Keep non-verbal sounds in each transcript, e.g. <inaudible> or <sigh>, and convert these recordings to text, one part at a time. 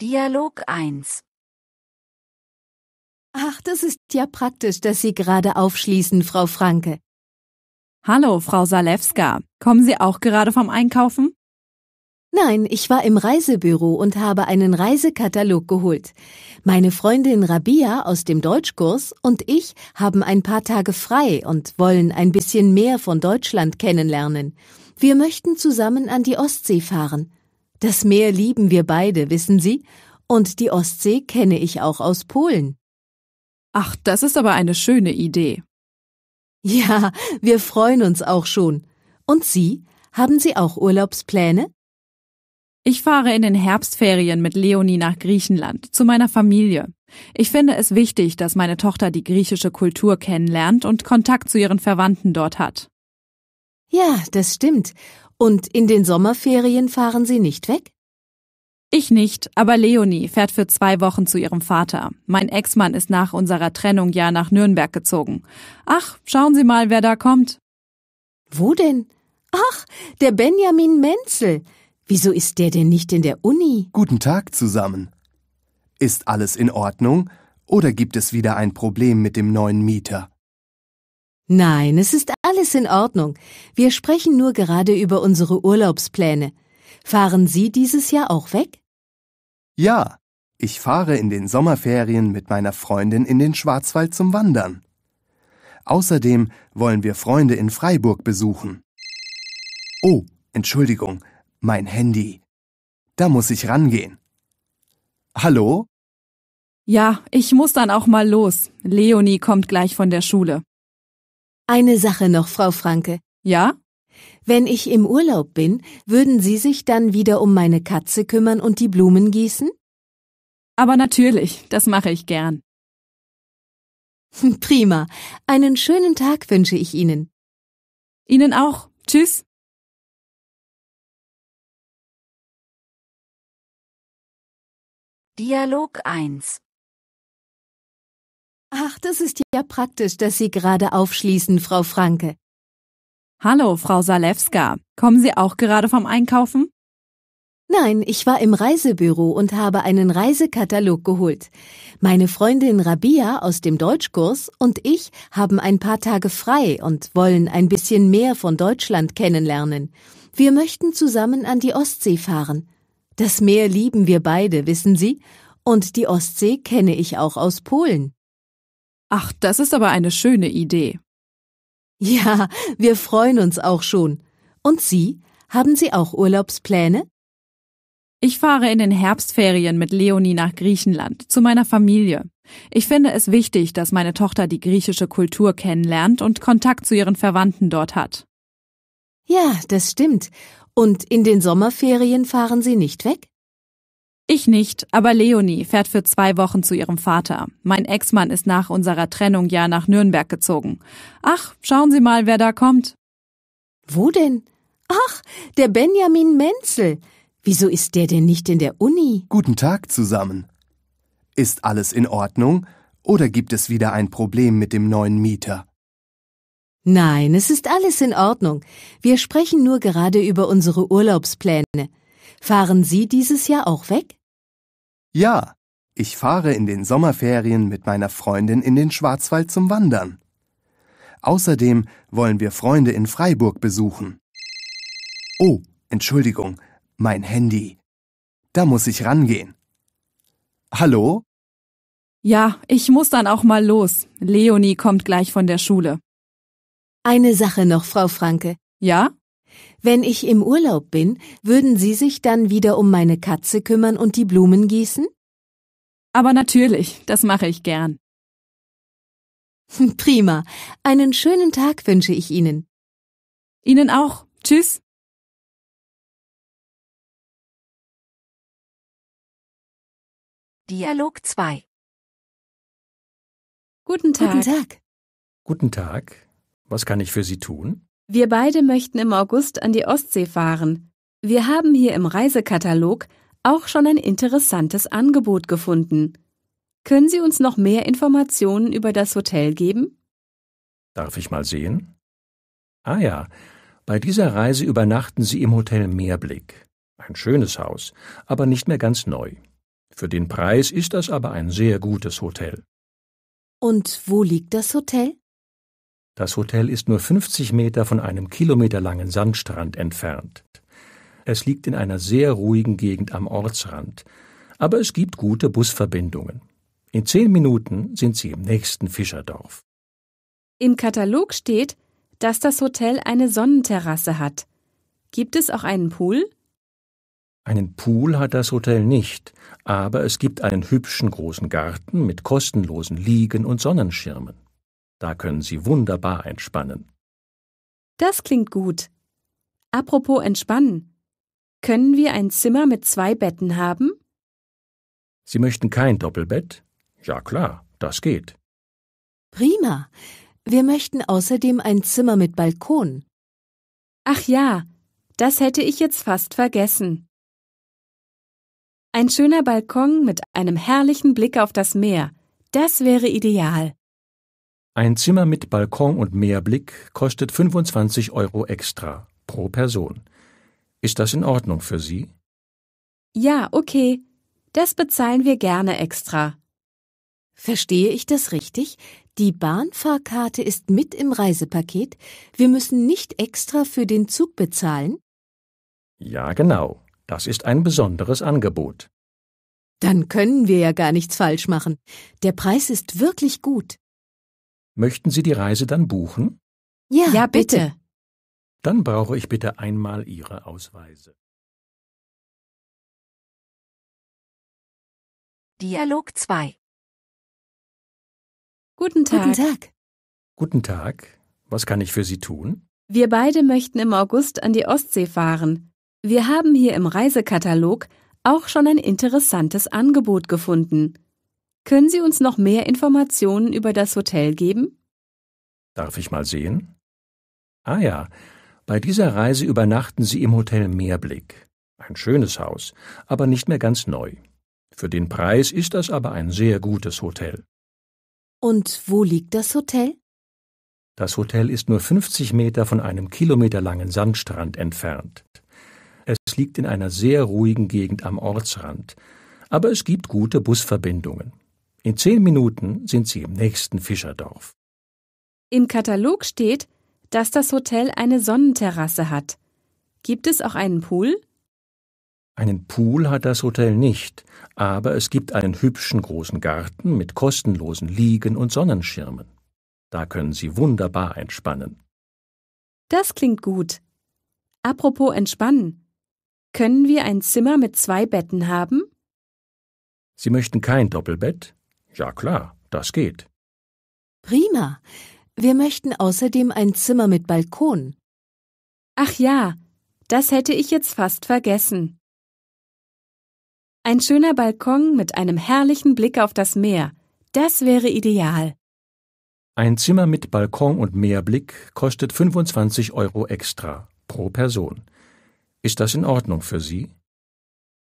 Dialog 1 Ach, das ist ja praktisch, dass Sie gerade aufschließen, Frau Franke. Hallo, Frau Salewska. Kommen Sie auch gerade vom Einkaufen? Nein, ich war im Reisebüro und habe einen Reisekatalog geholt. Meine Freundin Rabia aus dem Deutschkurs und ich haben ein paar Tage frei und wollen ein bisschen mehr von Deutschland kennenlernen. Wir möchten zusammen an die Ostsee fahren. Das Meer lieben wir beide, wissen Sie, und die Ostsee kenne ich auch aus Polen. Ach, das ist aber eine schöne Idee. Ja, wir freuen uns auch schon. Und Sie, haben Sie auch Urlaubspläne? Ich fahre in den Herbstferien mit Leonie nach Griechenland zu meiner Familie. Ich finde es wichtig, dass meine Tochter die griechische Kultur kennenlernt und Kontakt zu ihren Verwandten dort hat. Ja, das stimmt. Und in den Sommerferien fahren Sie nicht weg? Ich nicht, aber Leonie fährt für zwei Wochen zu ihrem Vater. Mein Ex-Mann ist nach unserer Trennung ja nach Nürnberg gezogen. Ach, schauen Sie mal, wer da kommt. Wo denn? Ach, der Benjamin Menzel. Wieso ist der denn nicht in der Uni? Guten Tag zusammen. Ist alles in Ordnung oder gibt es wieder ein Problem mit dem neuen Mieter? Nein, es ist alles in Ordnung. Wir sprechen nur gerade über unsere Urlaubspläne. Fahren Sie dieses Jahr auch weg? Ja, ich fahre in den Sommerferien mit meiner Freundin in den Schwarzwald zum Wandern. Außerdem wollen wir Freunde in Freiburg besuchen. Oh, Entschuldigung, mein Handy. Da muss ich rangehen. Hallo? Ja, ich muss dann auch mal los. Leonie kommt gleich von der Schule. Eine Sache noch, Frau Franke. Ja? Wenn ich im Urlaub bin, würden Sie sich dann wieder um meine Katze kümmern und die Blumen gießen? Aber natürlich, das mache ich gern. <laughs> Prima. Einen schönen Tag wünsche ich Ihnen. Ihnen auch. Tschüss. Dialog 1 Ach, das ist ja praktisch, dass Sie gerade aufschließen, Frau Franke. Hallo, Frau Salewska. Kommen Sie auch gerade vom Einkaufen? Nein, ich war im Reisebüro und habe einen Reisekatalog geholt. Meine Freundin Rabia aus dem Deutschkurs und ich haben ein paar Tage frei und wollen ein bisschen mehr von Deutschland kennenlernen. Wir möchten zusammen an die Ostsee fahren. Das Meer lieben wir beide, wissen Sie, und die Ostsee kenne ich auch aus Polen. Ach, das ist aber eine schöne Idee. Ja, wir freuen uns auch schon. Und Sie? Haben Sie auch Urlaubspläne? Ich fahre in den Herbstferien mit Leonie nach Griechenland, zu meiner Familie. Ich finde es wichtig, dass meine Tochter die griechische Kultur kennenlernt und Kontakt zu ihren Verwandten dort hat. Ja, das stimmt. Und in den Sommerferien fahren Sie nicht weg? Ich nicht, aber Leonie fährt für zwei Wochen zu ihrem Vater. Mein Ex-Mann ist nach unserer Trennung ja nach Nürnberg gezogen. Ach, schauen Sie mal, wer da kommt. Wo denn? Ach, der Benjamin Menzel. Wieso ist der denn nicht in der Uni? Guten Tag zusammen. Ist alles in Ordnung oder gibt es wieder ein Problem mit dem neuen Mieter? Nein, es ist alles in Ordnung. Wir sprechen nur gerade über unsere Urlaubspläne. Fahren Sie dieses Jahr auch weg? Ja, ich fahre in den Sommerferien mit meiner Freundin in den Schwarzwald zum Wandern. Außerdem wollen wir Freunde in Freiburg besuchen. Oh, Entschuldigung, mein Handy. Da muss ich rangehen. Hallo? Ja, ich muss dann auch mal los. Leonie kommt gleich von der Schule. Eine Sache noch, Frau Franke. Ja? Wenn ich im Urlaub bin, würden Sie sich dann wieder um meine Katze kümmern und die Blumen gießen? Aber natürlich, das mache ich gern. <laughs> Prima. Einen schönen Tag wünsche ich Ihnen. Ihnen auch. Tschüss. Dialog 2 Guten Tag. Guten Tag. Guten Tag. Was kann ich für Sie tun? Wir beide möchten im August an die Ostsee fahren. Wir haben hier im Reisekatalog auch schon ein interessantes Angebot gefunden. Können Sie uns noch mehr Informationen über das Hotel geben? Darf ich mal sehen? Ah ja, bei dieser Reise übernachten Sie im Hotel Meerblick. Ein schönes Haus, aber nicht mehr ganz neu. Für den Preis ist das aber ein sehr gutes Hotel. Und wo liegt das Hotel? Das Hotel ist nur 50 Meter von einem kilometerlangen Sandstrand entfernt. Es liegt in einer sehr ruhigen Gegend am Ortsrand, aber es gibt gute Busverbindungen. In zehn Minuten sind Sie im nächsten Fischerdorf. Im Katalog steht, dass das Hotel eine Sonnenterrasse hat. Gibt es auch einen Pool? Einen Pool hat das Hotel nicht, aber es gibt einen hübschen großen Garten mit kostenlosen Liegen und Sonnenschirmen. Da können Sie wunderbar entspannen. Das klingt gut. Apropos entspannen. Können wir ein Zimmer mit zwei Betten haben? Sie möchten kein Doppelbett? Ja klar, das geht. Prima. Wir möchten außerdem ein Zimmer mit Balkon. Ach ja, das hätte ich jetzt fast vergessen. Ein schöner Balkon mit einem herrlichen Blick auf das Meer, das wäre ideal. Ein Zimmer mit Balkon und Meerblick kostet 25 Euro extra pro Person. Ist das in Ordnung für Sie? Ja, okay. Das bezahlen wir gerne extra. Verstehe ich das richtig? Die Bahnfahrkarte ist mit im Reisepaket. Wir müssen nicht extra für den Zug bezahlen? Ja, genau. Das ist ein besonderes Angebot. Dann können wir ja gar nichts falsch machen. Der Preis ist wirklich gut. Möchten Sie die Reise dann buchen? Ja, ja bitte. Dann brauche ich bitte einmal Ihre Ausweise. Dialog 2 Guten Tag. Guten Tag. Guten Tag. Was kann ich für Sie tun? Wir beide möchten im August an die Ostsee fahren. Wir haben hier im Reisekatalog auch schon ein interessantes Angebot gefunden. Können Sie uns noch mehr Informationen über das Hotel geben? Darf ich mal sehen? Ah ja, bei dieser Reise übernachten Sie im Hotel Meerblick. Ein schönes Haus, aber nicht mehr ganz neu. Für den Preis ist das aber ein sehr gutes Hotel. Und wo liegt das Hotel? Das Hotel ist nur 50 Meter von einem kilometerlangen Sandstrand entfernt. Es liegt in einer sehr ruhigen Gegend am Ortsrand, aber es gibt gute Busverbindungen. In zehn Minuten sind Sie im nächsten Fischerdorf. Im Katalog steht, dass das Hotel eine Sonnenterrasse hat. Gibt es auch einen Pool? Einen Pool hat das Hotel nicht, aber es gibt einen hübschen großen Garten mit kostenlosen Liegen und Sonnenschirmen. Da können Sie wunderbar entspannen. Das klingt gut. Apropos entspannen. Können wir ein Zimmer mit zwei Betten haben? Sie möchten kein Doppelbett? Ja klar, das geht. Prima. Wir möchten außerdem ein Zimmer mit Balkon. Ach ja, das hätte ich jetzt fast vergessen. Ein schöner Balkon mit einem herrlichen Blick auf das Meer, das wäre ideal. Ein Zimmer mit Balkon und Meerblick kostet 25 Euro extra pro Person. Ist das in Ordnung für Sie?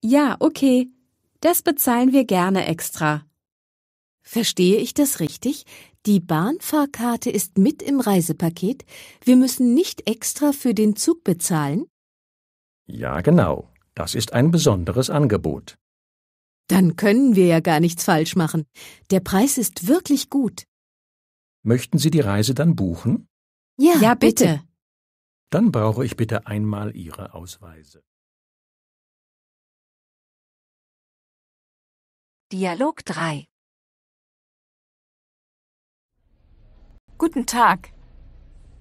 Ja, okay. Das bezahlen wir gerne extra. Verstehe ich das richtig? Die Bahnfahrkarte ist mit im Reisepaket. Wir müssen nicht extra für den Zug bezahlen? Ja, genau. Das ist ein besonderes Angebot. Dann können wir ja gar nichts falsch machen. Der Preis ist wirklich gut. Möchten Sie die Reise dann buchen? Ja, ja bitte. bitte. Dann brauche ich bitte einmal Ihre Ausweise. Dialog 3 Guten Tag.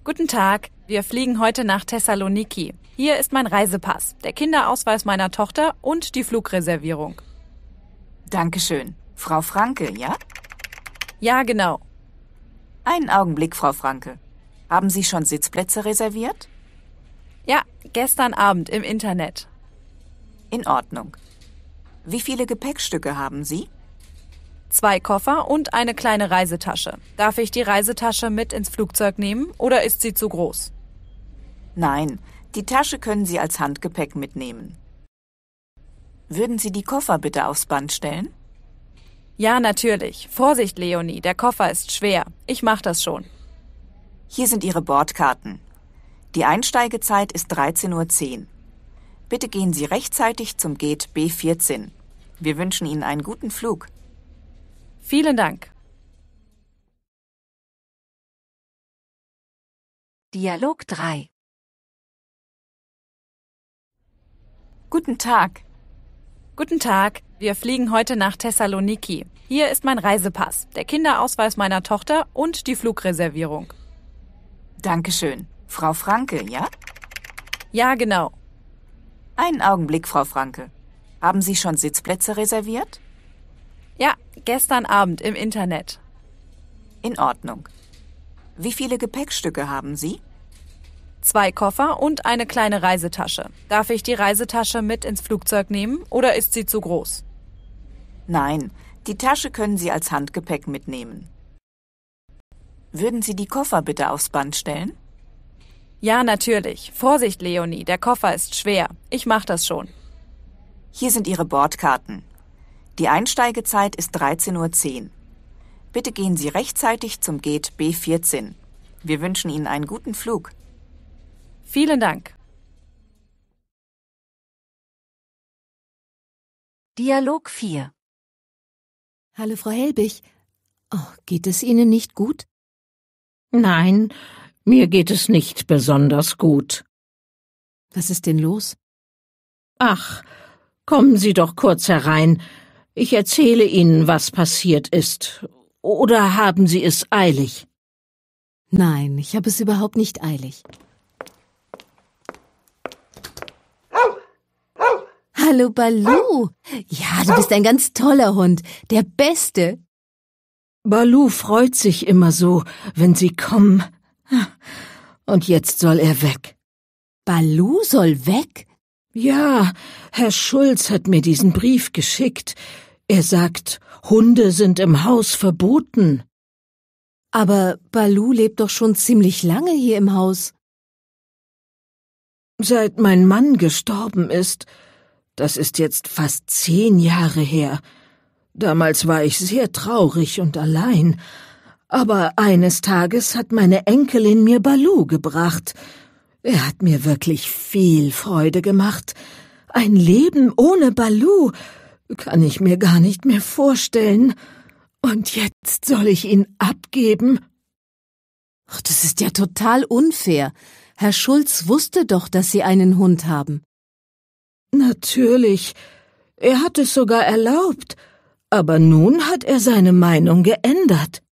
Guten Tag. Wir fliegen heute nach Thessaloniki. Hier ist mein Reisepass, der Kinderausweis meiner Tochter und die Flugreservierung. Dankeschön. Frau Franke, ja? Ja, genau. Einen Augenblick, Frau Franke. Haben Sie schon Sitzplätze reserviert? Ja, gestern Abend im Internet. In Ordnung. Wie viele Gepäckstücke haben Sie? Zwei Koffer und eine kleine Reisetasche. Darf ich die Reisetasche mit ins Flugzeug nehmen oder ist sie zu groß? Nein, die Tasche können Sie als Handgepäck mitnehmen. Würden Sie die Koffer bitte aufs Band stellen? Ja, natürlich. Vorsicht, Leonie, der Koffer ist schwer. Ich mach das schon. Hier sind Ihre Bordkarten. Die Einsteigezeit ist 13.10 Uhr. Bitte gehen Sie rechtzeitig zum Gate B14. Wir wünschen Ihnen einen guten Flug. Vielen Dank. Dialog 3 Guten Tag. Guten Tag. Wir fliegen heute nach Thessaloniki. Hier ist mein Reisepass, der Kinderausweis meiner Tochter und die Flugreservierung. Dankeschön. Frau Franke, ja? Ja, genau. Einen Augenblick, Frau Franke. Haben Sie schon Sitzplätze reserviert? Ja, gestern Abend im Internet. In Ordnung. Wie viele Gepäckstücke haben Sie? Zwei Koffer und eine kleine Reisetasche. Darf ich die Reisetasche mit ins Flugzeug nehmen oder ist sie zu groß? Nein, die Tasche können Sie als Handgepäck mitnehmen. Würden Sie die Koffer bitte aufs Band stellen? Ja, natürlich. Vorsicht, Leonie, der Koffer ist schwer. Ich mach das schon. Hier sind Ihre Bordkarten. Die Einsteigezeit ist 13.10 Uhr. Bitte gehen Sie rechtzeitig zum Gate B14. Wir wünschen Ihnen einen guten Flug. Vielen Dank. Dialog 4 Hallo, Frau Helbig. Oh, geht es Ihnen nicht gut? Nein, mir geht es nicht besonders gut. Was ist denn los? Ach, kommen Sie doch kurz herein. Ich erzähle Ihnen, was passiert ist. Oder haben Sie es eilig? Nein, ich habe es überhaupt nicht eilig. Hallo Balu. Ja, du bist ein ganz toller Hund, der beste. Balu freut sich immer so, wenn sie kommen. Und jetzt soll er weg. Balu soll weg? Ja, Herr Schulz hat mir diesen Brief geschickt. Er sagt, Hunde sind im Haus verboten. Aber Balu lebt doch schon ziemlich lange hier im Haus. Seit mein Mann gestorben ist, das ist jetzt fast zehn Jahre her. Damals war ich sehr traurig und allein. Aber eines Tages hat meine Enkelin mir Balu gebracht. Er hat mir wirklich viel Freude gemacht. Ein Leben ohne Balu, kann ich mir gar nicht mehr vorstellen. Und jetzt soll ich ihn abgeben? Ach, das ist ja total unfair. Herr Schulz wusste doch, dass Sie einen Hund haben. Natürlich. Er hat es sogar erlaubt. Aber nun hat er seine Meinung geändert.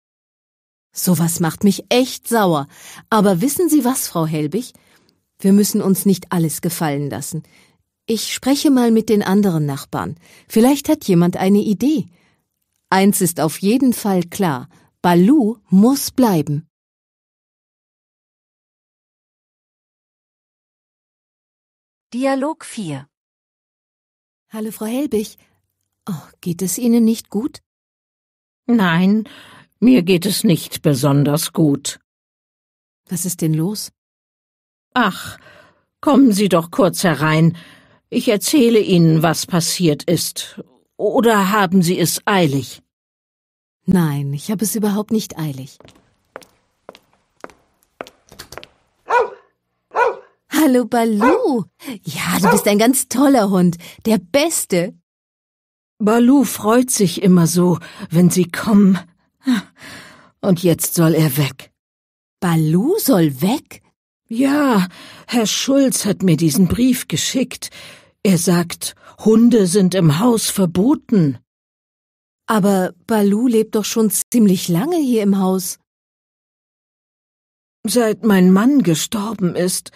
Sowas macht mich echt sauer. Aber wissen Sie was, Frau Helbig? Wir müssen uns nicht alles gefallen lassen. Ich spreche mal mit den anderen Nachbarn. Vielleicht hat jemand eine Idee. Eins ist auf jeden Fall klar. Balu muss bleiben. Dialog 4 Hallo, Frau Helbig. Oh, geht es Ihnen nicht gut? Nein, mir geht es nicht besonders gut. Was ist denn los? Ach, kommen Sie doch kurz herein. Ich erzähle Ihnen, was passiert ist. Oder haben Sie es eilig? Nein, ich habe es überhaupt nicht eilig. Hallo Balu. Ja, du bist ein ganz toller Hund, der beste. Balu freut sich immer so, wenn sie kommen. Und jetzt soll er weg. Balu soll weg? Ja, Herr Schulz hat mir diesen Brief geschickt. Er sagt, Hunde sind im Haus verboten. Aber Balu lebt doch schon ziemlich lange hier im Haus. Seit mein Mann gestorben ist,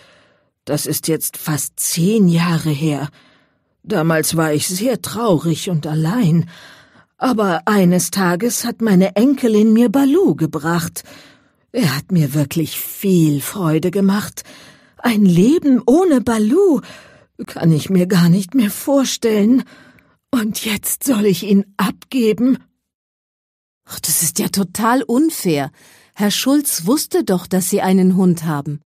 das ist jetzt fast zehn Jahre her. Damals war ich sehr traurig und allein. Aber eines Tages hat meine Enkelin mir Balu gebracht. Er hat mir wirklich viel Freude gemacht. Ein Leben ohne Balu kann ich mir gar nicht mehr vorstellen. Und jetzt soll ich ihn abgeben? Ach, das ist ja total unfair. Herr Schulz wusste doch, dass Sie einen Hund haben.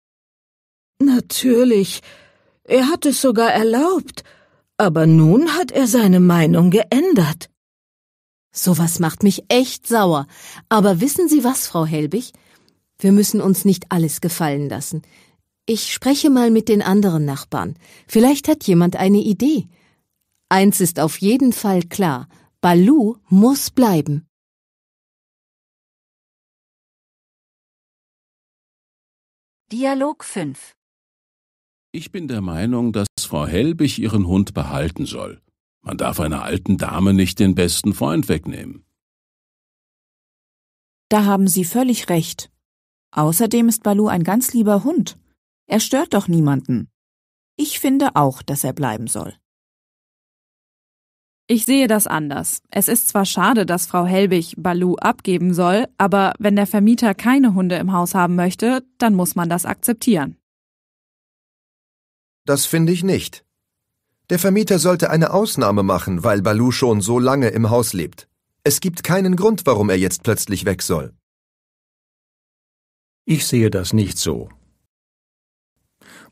Natürlich. Er hat es sogar erlaubt. Aber nun hat er seine Meinung geändert. Sowas macht mich echt sauer. Aber wissen Sie was, Frau Helbig? Wir müssen uns nicht alles gefallen lassen. Ich spreche mal mit den anderen Nachbarn. Vielleicht hat jemand eine Idee. Eins ist auf jeden Fall klar. Balu muss bleiben. Dialog 5 Ich bin der Meinung, dass Frau Helbig ihren Hund behalten soll. Man darf einer alten Dame nicht den besten Freund wegnehmen. Da haben Sie völlig recht. Außerdem ist Balu ein ganz lieber Hund. Er stört doch niemanden. Ich finde auch, dass er bleiben soll. Ich sehe das anders. Es ist zwar schade, dass Frau Helbig Balu abgeben soll, aber wenn der Vermieter keine Hunde im Haus haben möchte, dann muss man das akzeptieren. Das finde ich nicht. Der Vermieter sollte eine Ausnahme machen, weil Balu schon so lange im Haus lebt. Es gibt keinen Grund, warum er jetzt plötzlich weg soll. Ich sehe das nicht so.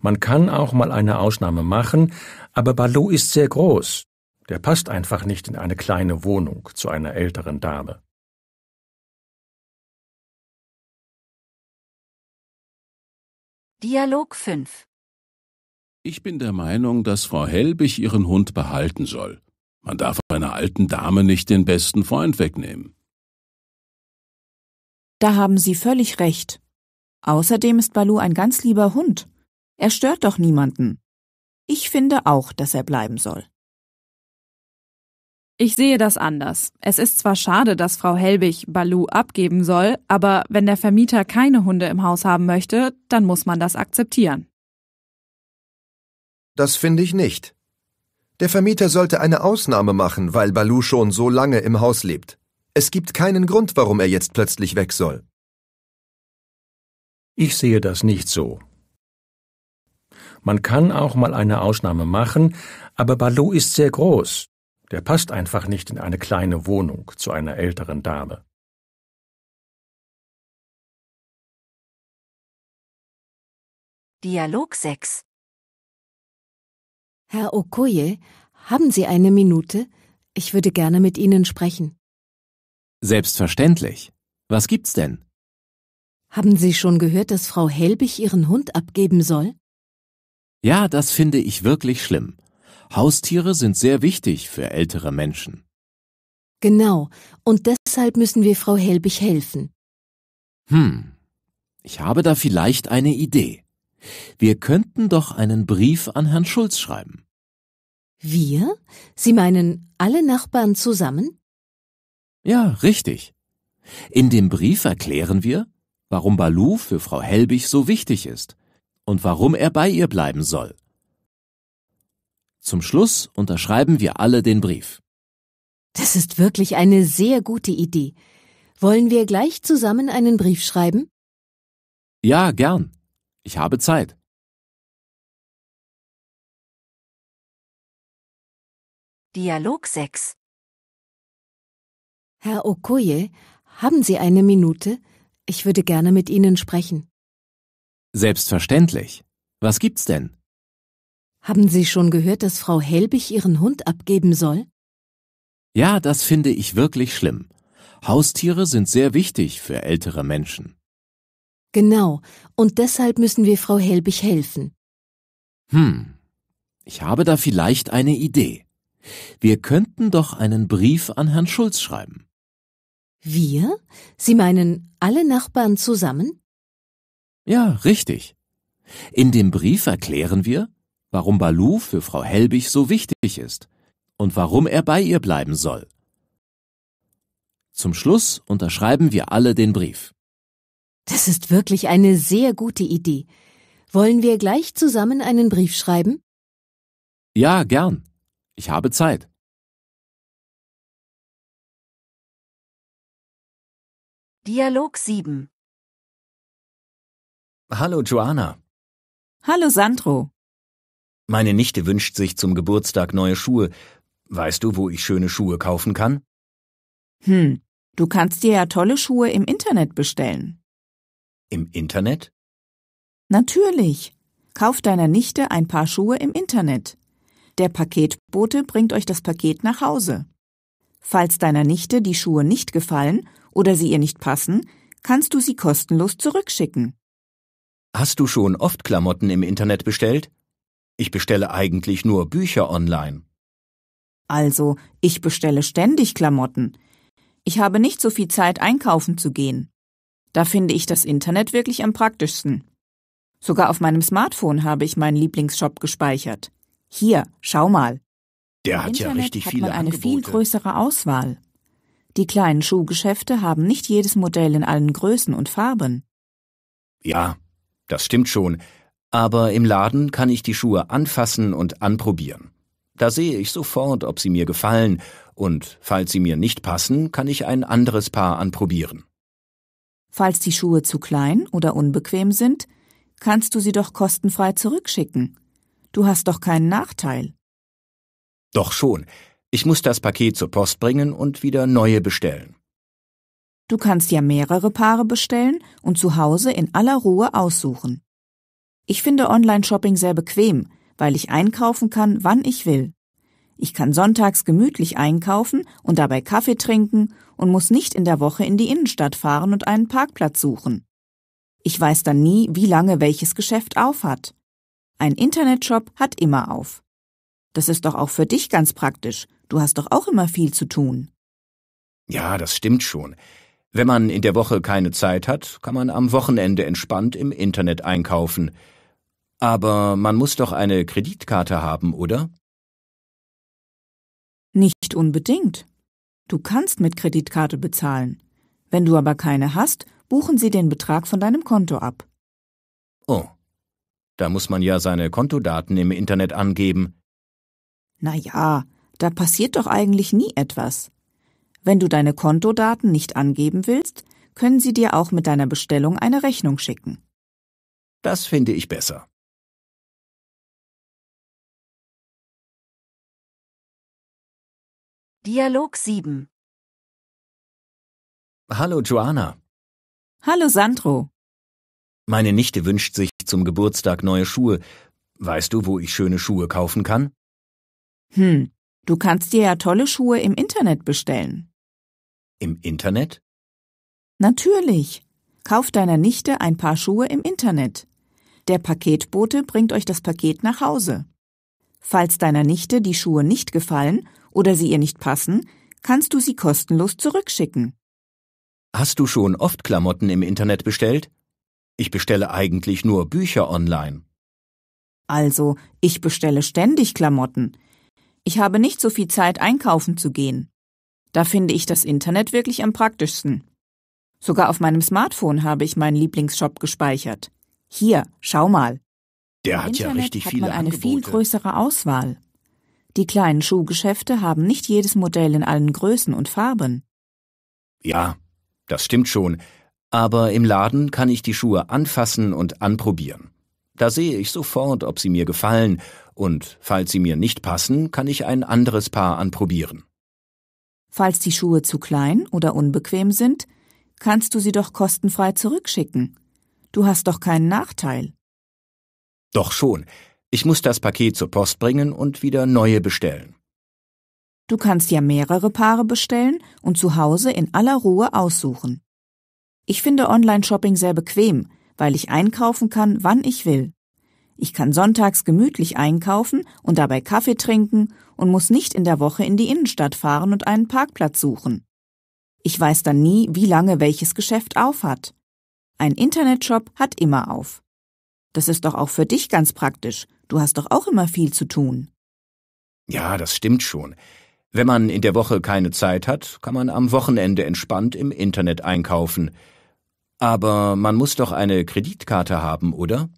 Man kann auch mal eine Ausnahme machen, aber Baloo ist sehr groß. Der passt einfach nicht in eine kleine Wohnung zu einer älteren Dame. Dialog 5 Ich bin der Meinung, dass Frau Helbig ihren Hund behalten soll. Man darf einer alten Dame nicht den besten Freund wegnehmen. Da haben Sie völlig recht. Außerdem ist Balu ein ganz lieber Hund. Er stört doch niemanden. Ich finde auch, dass er bleiben soll. Ich sehe das anders. Es ist zwar schade, dass Frau Helbig Balu abgeben soll, aber wenn der Vermieter keine Hunde im Haus haben möchte, dann muss man das akzeptieren. Das finde ich nicht. Der Vermieter sollte eine Ausnahme machen, weil Balu schon so lange im Haus lebt. Es gibt keinen Grund, warum er jetzt plötzlich weg soll. Ich sehe das nicht so. Man kann auch mal eine Ausnahme machen, aber Baloo ist sehr groß. Der passt einfach nicht in eine kleine Wohnung zu einer älteren Dame. Dialog 6 Herr Okoye, haben Sie eine Minute? Ich würde gerne mit Ihnen sprechen. Selbstverständlich. Was gibt's denn? Haben Sie schon gehört, dass Frau Helbig ihren Hund abgeben soll? Ja, das finde ich wirklich schlimm. Haustiere sind sehr wichtig für ältere Menschen. Genau, und deshalb müssen wir Frau Helbig helfen. Hm, ich habe da vielleicht eine Idee. Wir könnten doch einen Brief an Herrn Schulz schreiben. Wir? Sie meinen alle Nachbarn zusammen? Ja, richtig. In dem Brief erklären wir, warum Balu für Frau Helbig so wichtig ist und warum er bei ihr bleiben soll. Zum Schluss unterschreiben wir alle den Brief. Das ist wirklich eine sehr gute Idee. Wollen wir gleich zusammen einen Brief schreiben? Ja, gern. Ich habe Zeit. Dialog 6 Herr Okoye, haben Sie eine Minute? Ich würde gerne mit Ihnen sprechen. Selbstverständlich. Was gibt's denn? Haben Sie schon gehört, dass Frau Helbig ihren Hund abgeben soll? Ja, das finde ich wirklich schlimm. Haustiere sind sehr wichtig für ältere Menschen. Genau, und deshalb müssen wir Frau Helbig helfen. Hm, ich habe da vielleicht eine Idee. Wir könnten doch einen Brief an Herrn Schulz schreiben. Wir? Sie meinen alle Nachbarn zusammen? Ja, richtig. In dem Brief erklären wir, warum Balu für Frau Helbig so wichtig ist und warum er bei ihr bleiben soll. Zum Schluss unterschreiben wir alle den Brief. Das ist wirklich eine sehr gute Idee. Wollen wir gleich zusammen einen Brief schreiben? Ja, gern. Ich habe Zeit. Dialog 7 Hallo Joanna. Hallo Sandro. Meine Nichte wünscht sich zum Geburtstag neue Schuhe. Weißt du, wo ich schöne Schuhe kaufen kann? Hm, du kannst dir ja tolle Schuhe im Internet bestellen. Im Internet? Natürlich. Kauf deiner Nichte ein paar Schuhe im Internet. Der Paketbote bringt euch das Paket nach Hause. Falls deiner Nichte die Schuhe nicht gefallen oder sie ihr nicht passen, kannst du sie kostenlos zurückschicken. Hast du schon oft Klamotten im Internet bestellt? Ich bestelle eigentlich nur Bücher online. Also, ich bestelle ständig Klamotten. Ich habe nicht so viel Zeit, einkaufen zu gehen. Da finde ich das Internet wirklich am praktischsten. Sogar auf meinem Smartphone habe ich meinen Lieblingsshop gespeichert. Hier, schau mal. Der Im hat Internet ja richtig hat viele man eine Angebote. viel größere Auswahl. Die kleinen Schuhgeschäfte haben nicht jedes Modell in allen Größen und Farben. Ja, das stimmt schon, aber im Laden kann ich die Schuhe anfassen und anprobieren. Da sehe ich sofort, ob sie mir gefallen, und falls sie mir nicht passen, kann ich ein anderes Paar anprobieren. Falls die Schuhe zu klein oder unbequem sind, kannst du sie doch kostenfrei zurückschicken. Du hast doch keinen Nachteil. Doch schon. Ich muss das Paket zur Post bringen und wieder neue bestellen. Du kannst ja mehrere Paare bestellen und zu Hause in aller Ruhe aussuchen. Ich finde Online-Shopping sehr bequem, weil ich einkaufen kann, wann ich will. Ich kann sonntags gemütlich einkaufen und dabei Kaffee trinken und muss nicht in der Woche in die Innenstadt fahren und einen Parkplatz suchen. Ich weiß dann nie, wie lange welches Geschäft auf hat. Ein Internetshop hat immer auf. Das ist doch auch für dich ganz praktisch. Du hast doch auch immer viel zu tun. Ja, das stimmt schon. Wenn man in der Woche keine Zeit hat, kann man am Wochenende entspannt im Internet einkaufen. Aber man muss doch eine Kreditkarte haben, oder? Nicht unbedingt. Du kannst mit Kreditkarte bezahlen. Wenn du aber keine hast, buchen sie den Betrag von deinem Konto ab. Oh. Da muss man ja seine Kontodaten im Internet angeben. Na ja, da passiert doch eigentlich nie etwas. Wenn du deine Kontodaten nicht angeben willst, können sie dir auch mit deiner Bestellung eine Rechnung schicken. Das finde ich besser. Dialog 7 Hallo Joanna. Hallo Sandro. Meine Nichte wünscht sich zum Geburtstag neue Schuhe. Weißt du, wo ich schöne Schuhe kaufen kann? Hm, du kannst dir ja tolle Schuhe im Internet bestellen. Im Internet? Natürlich. Kauf deiner Nichte ein paar Schuhe im Internet. Der Paketbote bringt euch das Paket nach Hause. Falls deiner Nichte die Schuhe nicht gefallen oder sie ihr nicht passen, kannst du sie kostenlos zurückschicken. Hast du schon oft Klamotten im Internet bestellt? Ich bestelle eigentlich nur Bücher online. Also, ich bestelle ständig Klamotten. Ich habe nicht so viel Zeit, einkaufen zu gehen. Da finde ich das Internet wirklich am praktischsten. Sogar auf meinem Smartphone habe ich meinen Lieblingsshop gespeichert. Hier, schau mal. Der hat Internet ja richtig hat viele man eine Angebote. viel größere Auswahl. Die kleinen Schuhgeschäfte haben nicht jedes Modell in allen Größen und Farben. Ja, das stimmt schon. Aber im Laden kann ich die Schuhe anfassen und anprobieren. Da sehe ich sofort, ob sie mir gefallen, und falls sie mir nicht passen, kann ich ein anderes Paar anprobieren. Falls die Schuhe zu klein oder unbequem sind, kannst du sie doch kostenfrei zurückschicken. Du hast doch keinen Nachteil. Doch schon. Ich muss das Paket zur Post bringen und wieder neue bestellen. Du kannst ja mehrere Paare bestellen und zu Hause in aller Ruhe aussuchen. Ich finde Online-Shopping sehr bequem, weil ich einkaufen kann, wann ich will. Ich kann sonntags gemütlich einkaufen und dabei Kaffee trinken und muss nicht in der Woche in die Innenstadt fahren und einen Parkplatz suchen. Ich weiß dann nie, wie lange welches Geschäft auf hat. Ein Internetshop hat immer auf. Das ist doch auch für dich ganz praktisch. Du hast doch auch immer viel zu tun. Ja, das stimmt schon. Wenn man in der Woche keine Zeit hat, kann man am Wochenende entspannt im Internet einkaufen. Aber man muss doch eine Kreditkarte haben, oder?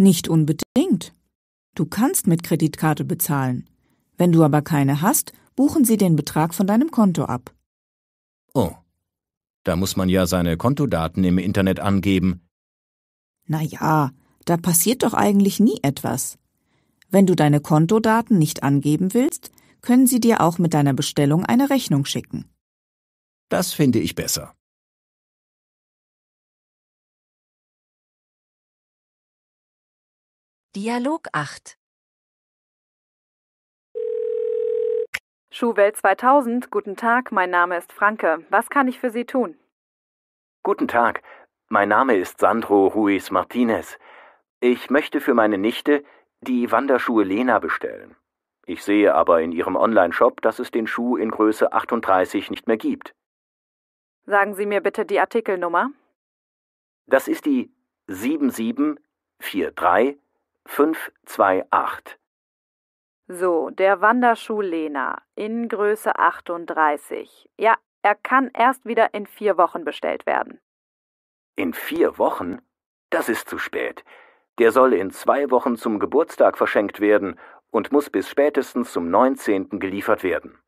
Nicht unbedingt. Du kannst mit Kreditkarte bezahlen. Wenn du aber keine hast, buchen sie den Betrag von deinem Konto ab. Oh. Da muss man ja seine Kontodaten im Internet angeben. Na ja, da passiert doch eigentlich nie etwas. Wenn du deine Kontodaten nicht angeben willst, können sie dir auch mit deiner Bestellung eine Rechnung schicken. Das finde ich besser. Dialog 8. Schuhwelt 2000, guten Tag, mein Name ist Franke. Was kann ich für Sie tun? Guten Tag, mein Name ist Sandro Ruiz Martinez. Ich möchte für meine Nichte die Wanderschuhe Lena bestellen. Ich sehe aber in Ihrem Online-Shop, dass es den Schuh in Größe 38 nicht mehr gibt. Sagen Sie mir bitte die Artikelnummer. Das ist die 7743 528. So, der Wanderschuh Lena in Größe 38. Ja, er kann erst wieder in vier Wochen bestellt werden. In vier Wochen? Das ist zu spät. Der soll in zwei Wochen zum Geburtstag verschenkt werden und muss bis spätestens zum 19. geliefert werden.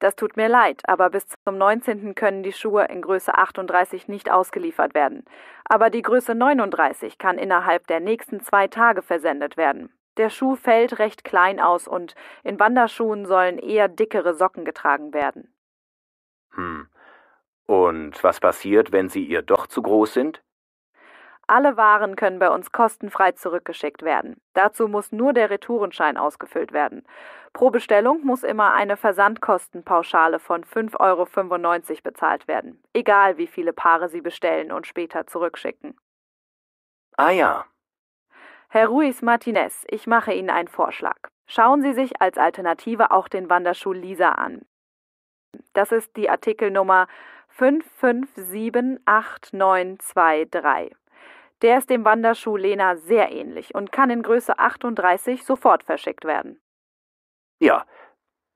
Das tut mir leid, aber bis zum 19. können die Schuhe in Größe 38 nicht ausgeliefert werden. Aber die Größe 39 kann innerhalb der nächsten zwei Tage versendet werden. Der Schuh fällt recht klein aus und in Wanderschuhen sollen eher dickere Socken getragen werden. Hm. Und was passiert, wenn sie ihr doch zu groß sind? Alle Waren können bei uns kostenfrei zurückgeschickt werden. Dazu muss nur der Retourenschein ausgefüllt werden. Pro Bestellung muss immer eine Versandkostenpauschale von 5,95 Euro bezahlt werden, egal wie viele Paare Sie bestellen und später zurückschicken. Ah ja. Herr Ruiz Martinez, ich mache Ihnen einen Vorschlag. Schauen Sie sich als Alternative auch den Wanderschuh Lisa an. Das ist die Artikelnummer 5578923. Der ist dem Wanderschuh Lena sehr ähnlich und kann in Größe 38 sofort verschickt werden. Ja,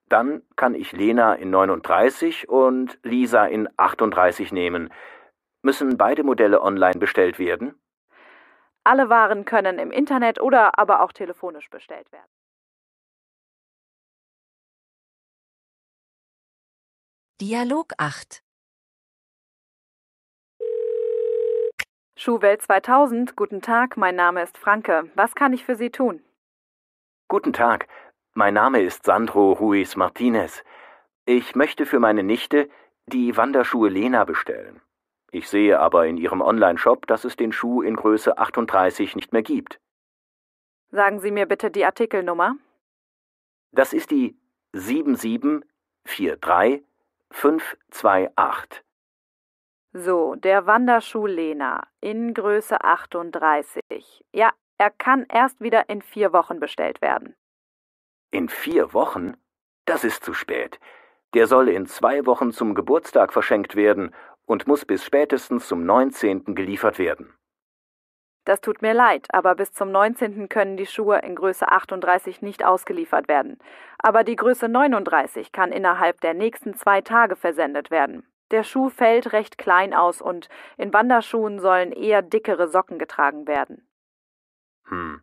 dann kann ich Lena in 39 und Lisa in 38 nehmen. Müssen beide Modelle online bestellt werden? Alle Waren können im Internet oder aber auch telefonisch bestellt werden. Dialog 8 Schuhwelt 2000, guten Tag, mein Name ist Franke. Was kann ich für Sie tun? Guten Tag, mein Name ist Sandro Ruiz Martinez. Ich möchte für meine Nichte die Wanderschuhe Lena bestellen. Ich sehe aber in Ihrem Online-Shop, dass es den Schuh in Größe 38 nicht mehr gibt. Sagen Sie mir bitte die Artikelnummer. Das ist die 7743528. So, der Wanderschuh Lena in Größe 38. Ja, er kann erst wieder in vier Wochen bestellt werden. In vier Wochen? Das ist zu spät. Der soll in zwei Wochen zum Geburtstag verschenkt werden und muss bis spätestens zum 19. geliefert werden. Das tut mir leid, aber bis zum 19. können die Schuhe in Größe 38 nicht ausgeliefert werden. Aber die Größe 39 kann innerhalb der nächsten zwei Tage versendet werden. Der Schuh fällt recht klein aus und in Wanderschuhen sollen eher dickere Socken getragen werden. Hm.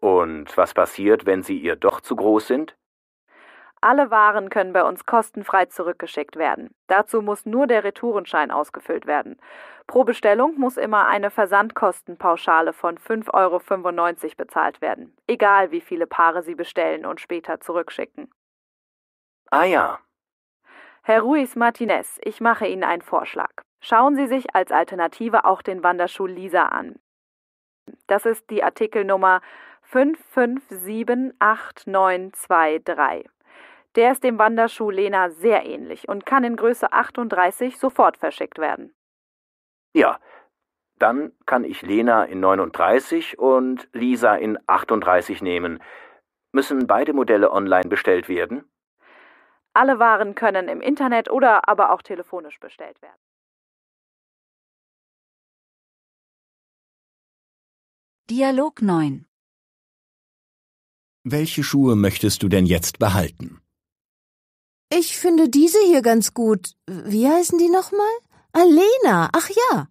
Und was passiert, wenn sie ihr doch zu groß sind? Alle Waren können bei uns kostenfrei zurückgeschickt werden. Dazu muss nur der Retourenschein ausgefüllt werden. Pro Bestellung muss immer eine Versandkostenpauschale von 5,95 Euro bezahlt werden, egal wie viele Paare Sie bestellen und später zurückschicken. Ah ja, Herr Ruiz Martinez, ich mache Ihnen einen Vorschlag. Schauen Sie sich als Alternative auch den Wanderschuh Lisa an. Das ist die Artikelnummer 5578923. Der ist dem Wanderschuh Lena sehr ähnlich und kann in Größe 38 sofort verschickt werden. Ja, dann kann ich Lena in 39 und Lisa in 38 nehmen. Müssen beide Modelle online bestellt werden? Alle Waren können im Internet oder aber auch telefonisch bestellt werden. Dialog 9 Welche Schuhe möchtest du denn jetzt behalten? Ich finde diese hier ganz gut. Wie heißen die nochmal? Alena, ach ja.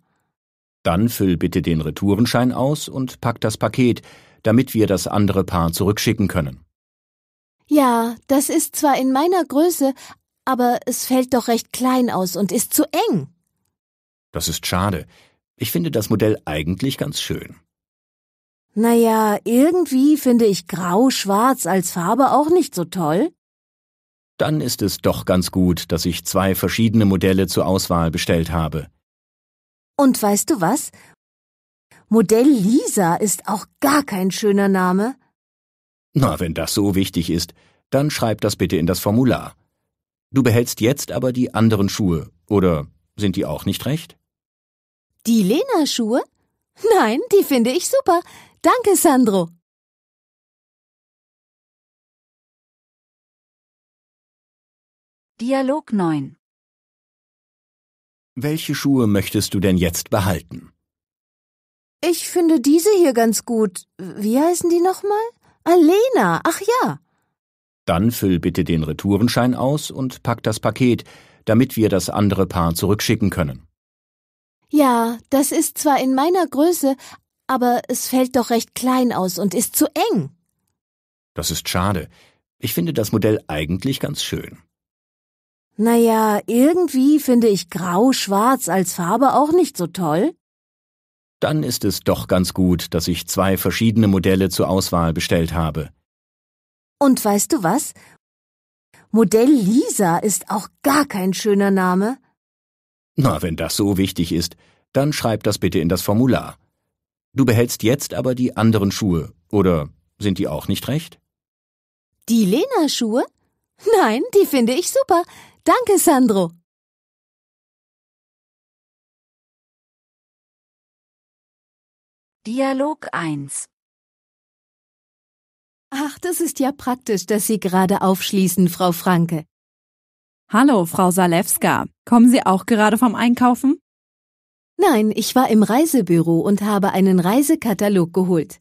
Dann füll bitte den Retourenschein aus und pack das Paket, damit wir das andere Paar zurückschicken können. Ja, das ist zwar in meiner Größe, aber es fällt doch recht klein aus und ist zu eng. Das ist schade. Ich finde das Modell eigentlich ganz schön. Naja, irgendwie finde ich grau-schwarz als Farbe auch nicht so toll. Dann ist es doch ganz gut, dass ich zwei verschiedene Modelle zur Auswahl bestellt habe. Und weißt du was? Modell Lisa ist auch gar kein schöner Name. Na, wenn das so wichtig ist, dann schreib das bitte in das Formular. Du behältst jetzt aber die anderen Schuhe, oder sind die auch nicht recht? Die Lena-Schuhe? Nein, die finde ich super. Danke, Sandro. Dialog 9 Welche Schuhe möchtest du denn jetzt behalten? Ich finde diese hier ganz gut. Wie heißen die nochmal? Alena, ach ja. Dann füll bitte den Retourenschein aus und pack das Paket, damit wir das andere Paar zurückschicken können. Ja, das ist zwar in meiner Größe, aber es fällt doch recht klein aus und ist zu eng. Das ist schade. Ich finde das Modell eigentlich ganz schön. Naja, irgendwie finde ich grau-schwarz als Farbe auch nicht so toll. Dann ist es doch ganz gut, dass ich zwei verschiedene Modelle zur Auswahl bestellt habe. Und weißt du was? Modell Lisa ist auch gar kein schöner Name. Na, wenn das so wichtig ist, dann schreib das bitte in das Formular. Du behältst jetzt aber die anderen Schuhe, oder sind die auch nicht recht? Die Lena-Schuhe? Nein, die finde ich super. Danke, Sandro. Dialog 1 Ach, das ist ja praktisch, dass Sie gerade aufschließen, Frau Franke. Hallo, Frau Salewska. Kommen Sie auch gerade vom Einkaufen? Nein, ich war im Reisebüro und habe einen Reisekatalog geholt.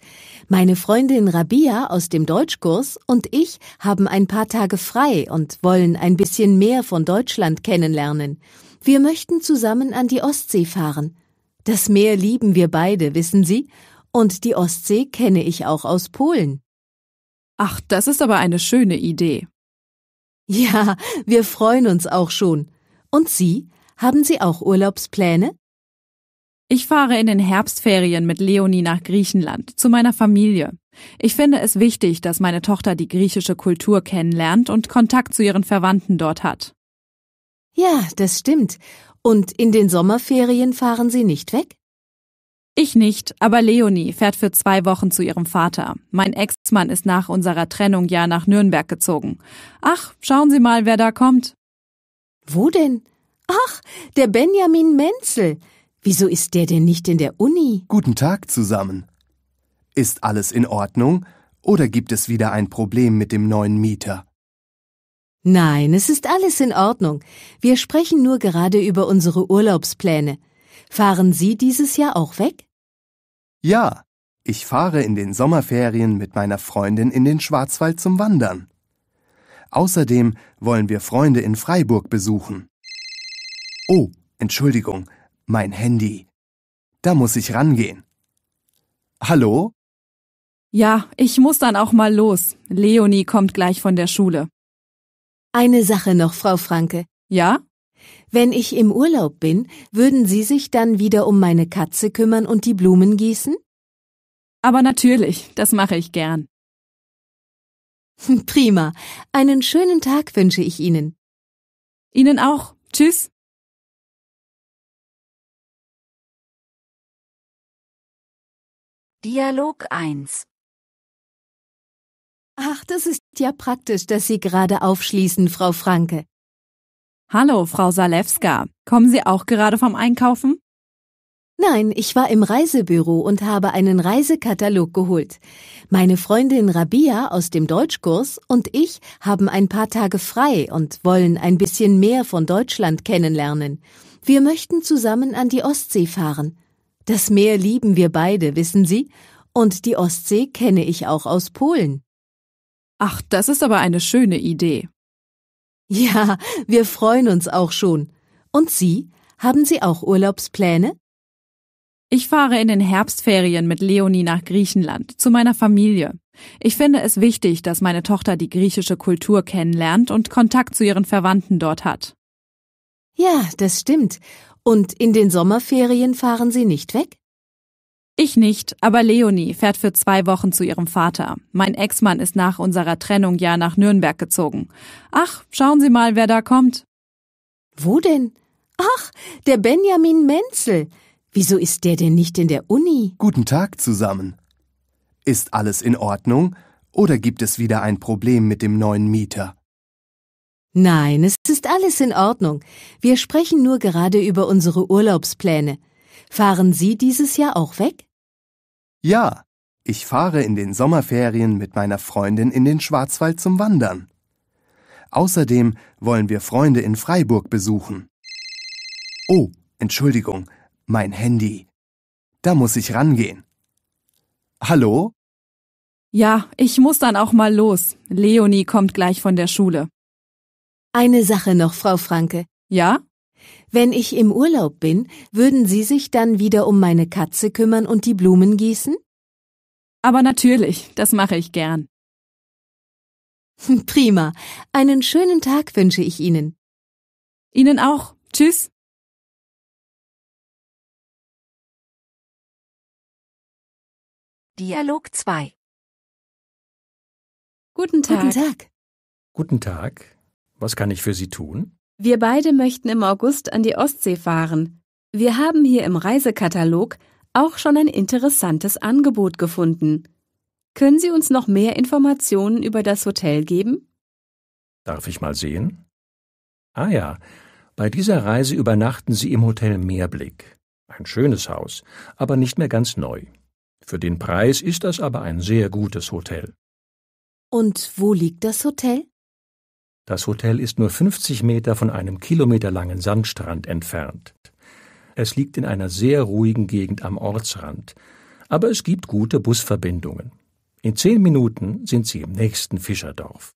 Meine Freundin Rabia aus dem Deutschkurs und ich haben ein paar Tage frei und wollen ein bisschen mehr von Deutschland kennenlernen. Wir möchten zusammen an die Ostsee fahren. Das Meer lieben wir beide, wissen Sie, und die Ostsee kenne ich auch aus Polen. Ach, das ist aber eine schöne Idee. Ja, wir freuen uns auch schon. Und Sie, haben Sie auch Urlaubspläne? Ich fahre in den Herbstferien mit Leonie nach Griechenland zu meiner Familie. Ich finde es wichtig, dass meine Tochter die griechische Kultur kennenlernt und Kontakt zu ihren Verwandten dort hat. Ja, das stimmt. Und in den Sommerferien fahren Sie nicht weg? Ich nicht, aber Leonie fährt für zwei Wochen zu ihrem Vater. Mein Ex-Mann ist nach unserer Trennung ja nach Nürnberg gezogen. Ach, schauen Sie mal, wer da kommt. Wo denn? Ach, der Benjamin Menzel. Wieso ist der denn nicht in der Uni? Guten Tag zusammen. Ist alles in Ordnung? Oder gibt es wieder ein Problem mit dem neuen Mieter? Nein, es ist alles in Ordnung. Wir sprechen nur gerade über unsere Urlaubspläne. Fahren Sie dieses Jahr auch weg? Ja, ich fahre in den Sommerferien mit meiner Freundin in den Schwarzwald zum Wandern. Außerdem wollen wir Freunde in Freiburg besuchen. Oh, Entschuldigung, mein Handy. Da muss ich rangehen. Hallo? Ja, ich muss dann auch mal los. Leonie kommt gleich von der Schule. Eine Sache noch, Frau Franke. Ja? Wenn ich im Urlaub bin, würden Sie sich dann wieder um meine Katze kümmern und die Blumen gießen? Aber natürlich, das mache ich gern. <laughs> Prima. Einen schönen Tag wünsche ich Ihnen. Ihnen auch. Tschüss. Dialog 1 Ach, das ist ja praktisch, dass Sie gerade aufschließen, Frau Franke. Hallo, Frau Salewska. Kommen Sie auch gerade vom Einkaufen? Nein, ich war im Reisebüro und habe einen Reisekatalog geholt. Meine Freundin Rabia aus dem Deutschkurs und ich haben ein paar Tage frei und wollen ein bisschen mehr von Deutschland kennenlernen. Wir möchten zusammen an die Ostsee fahren. Das Meer lieben wir beide, wissen Sie, und die Ostsee kenne ich auch aus Polen. Ach, das ist aber eine schöne Idee. Ja, wir freuen uns auch schon. Und Sie, haben Sie auch Urlaubspläne? Ich fahre in den Herbstferien mit Leonie nach Griechenland, zu meiner Familie. Ich finde es wichtig, dass meine Tochter die griechische Kultur kennenlernt und Kontakt zu ihren Verwandten dort hat. Ja, das stimmt. Und in den Sommerferien fahren Sie nicht weg? Ich nicht, aber Leonie fährt für zwei Wochen zu ihrem Vater. Mein Ex-Mann ist nach unserer Trennung ja nach Nürnberg gezogen. Ach, schauen Sie mal, wer da kommt. Wo denn? Ach, der Benjamin Menzel. Wieso ist der denn nicht in der Uni? Guten Tag zusammen. Ist alles in Ordnung oder gibt es wieder ein Problem mit dem neuen Mieter? Nein, es ist alles in Ordnung. Wir sprechen nur gerade über unsere Urlaubspläne. Fahren Sie dieses Jahr auch weg? Ja, ich fahre in den Sommerferien mit meiner Freundin in den Schwarzwald zum Wandern. Außerdem wollen wir Freunde in Freiburg besuchen. Oh, Entschuldigung, mein Handy. Da muss ich rangehen. Hallo? Ja, ich muss dann auch mal los. Leonie kommt gleich von der Schule. Eine Sache noch, Frau Franke. Ja? Wenn ich im Urlaub bin, würden Sie sich dann wieder um meine Katze kümmern und die Blumen gießen? Aber natürlich, das mache ich gern. <laughs> Prima. Einen schönen Tag wünsche ich Ihnen. Ihnen auch. Tschüss. Dialog 2 Guten Tag. Guten Tag. Guten Tag. Was kann ich für Sie tun? Wir beide möchten im August an die Ostsee fahren. Wir haben hier im Reisekatalog auch schon ein interessantes Angebot gefunden. Können Sie uns noch mehr Informationen über das Hotel geben? Darf ich mal sehen? Ah ja, bei dieser Reise übernachten Sie im Hotel Meerblick. Ein schönes Haus, aber nicht mehr ganz neu. Für den Preis ist das aber ein sehr gutes Hotel. Und wo liegt das Hotel? Das Hotel ist nur 50 Meter von einem kilometerlangen Sandstrand entfernt. Es liegt in einer sehr ruhigen Gegend am Ortsrand, aber es gibt gute Busverbindungen. In zehn Minuten sind Sie im nächsten Fischerdorf.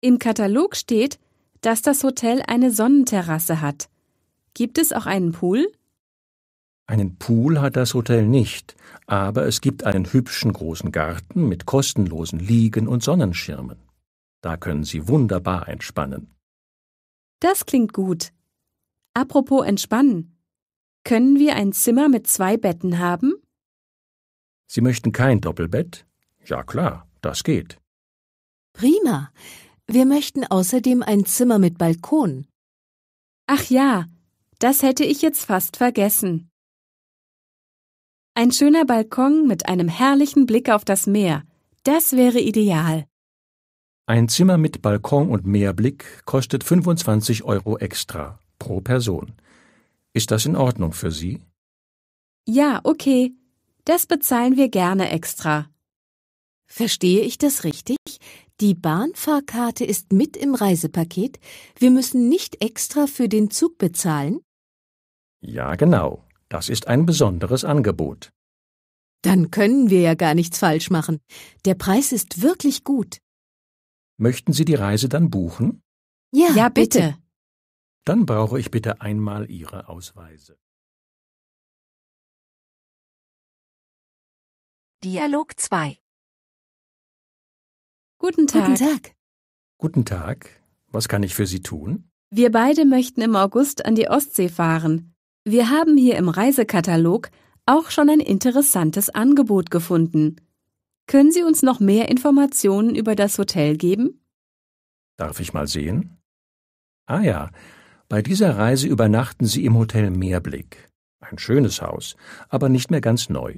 Im Katalog steht, dass das Hotel eine Sonnenterrasse hat. Gibt es auch einen Pool? Einen Pool hat das Hotel nicht, aber es gibt einen hübschen großen Garten mit kostenlosen Liegen und Sonnenschirmen. Da können Sie wunderbar entspannen. Das klingt gut. Apropos entspannen. Können wir ein Zimmer mit zwei Betten haben? Sie möchten kein Doppelbett? Ja klar, das geht. Prima. Wir möchten außerdem ein Zimmer mit Balkon. Ach ja, das hätte ich jetzt fast vergessen. Ein schöner Balkon mit einem herrlichen Blick auf das Meer, das wäre ideal. Ein Zimmer mit Balkon und Meerblick kostet 25 Euro extra pro Person. Ist das in Ordnung für Sie? Ja, okay. Das bezahlen wir gerne extra. Verstehe ich das richtig? Die Bahnfahrkarte ist mit im Reisepaket. Wir müssen nicht extra für den Zug bezahlen? Ja, genau. Das ist ein besonderes Angebot. Dann können wir ja gar nichts falsch machen. Der Preis ist wirklich gut. Möchten Sie die Reise dann buchen? Ja, ja bitte. bitte. Dann brauche ich bitte einmal Ihre Ausweise. Dialog 2 Guten Tag. Guten Tag. Guten Tag. Was kann ich für Sie tun? Wir beide möchten im August an die Ostsee fahren. Wir haben hier im Reisekatalog auch schon ein interessantes Angebot gefunden. Können Sie uns noch mehr Informationen über das Hotel geben? Darf ich mal sehen? Ah ja, bei dieser Reise übernachten Sie im Hotel Meerblick. Ein schönes Haus, aber nicht mehr ganz neu.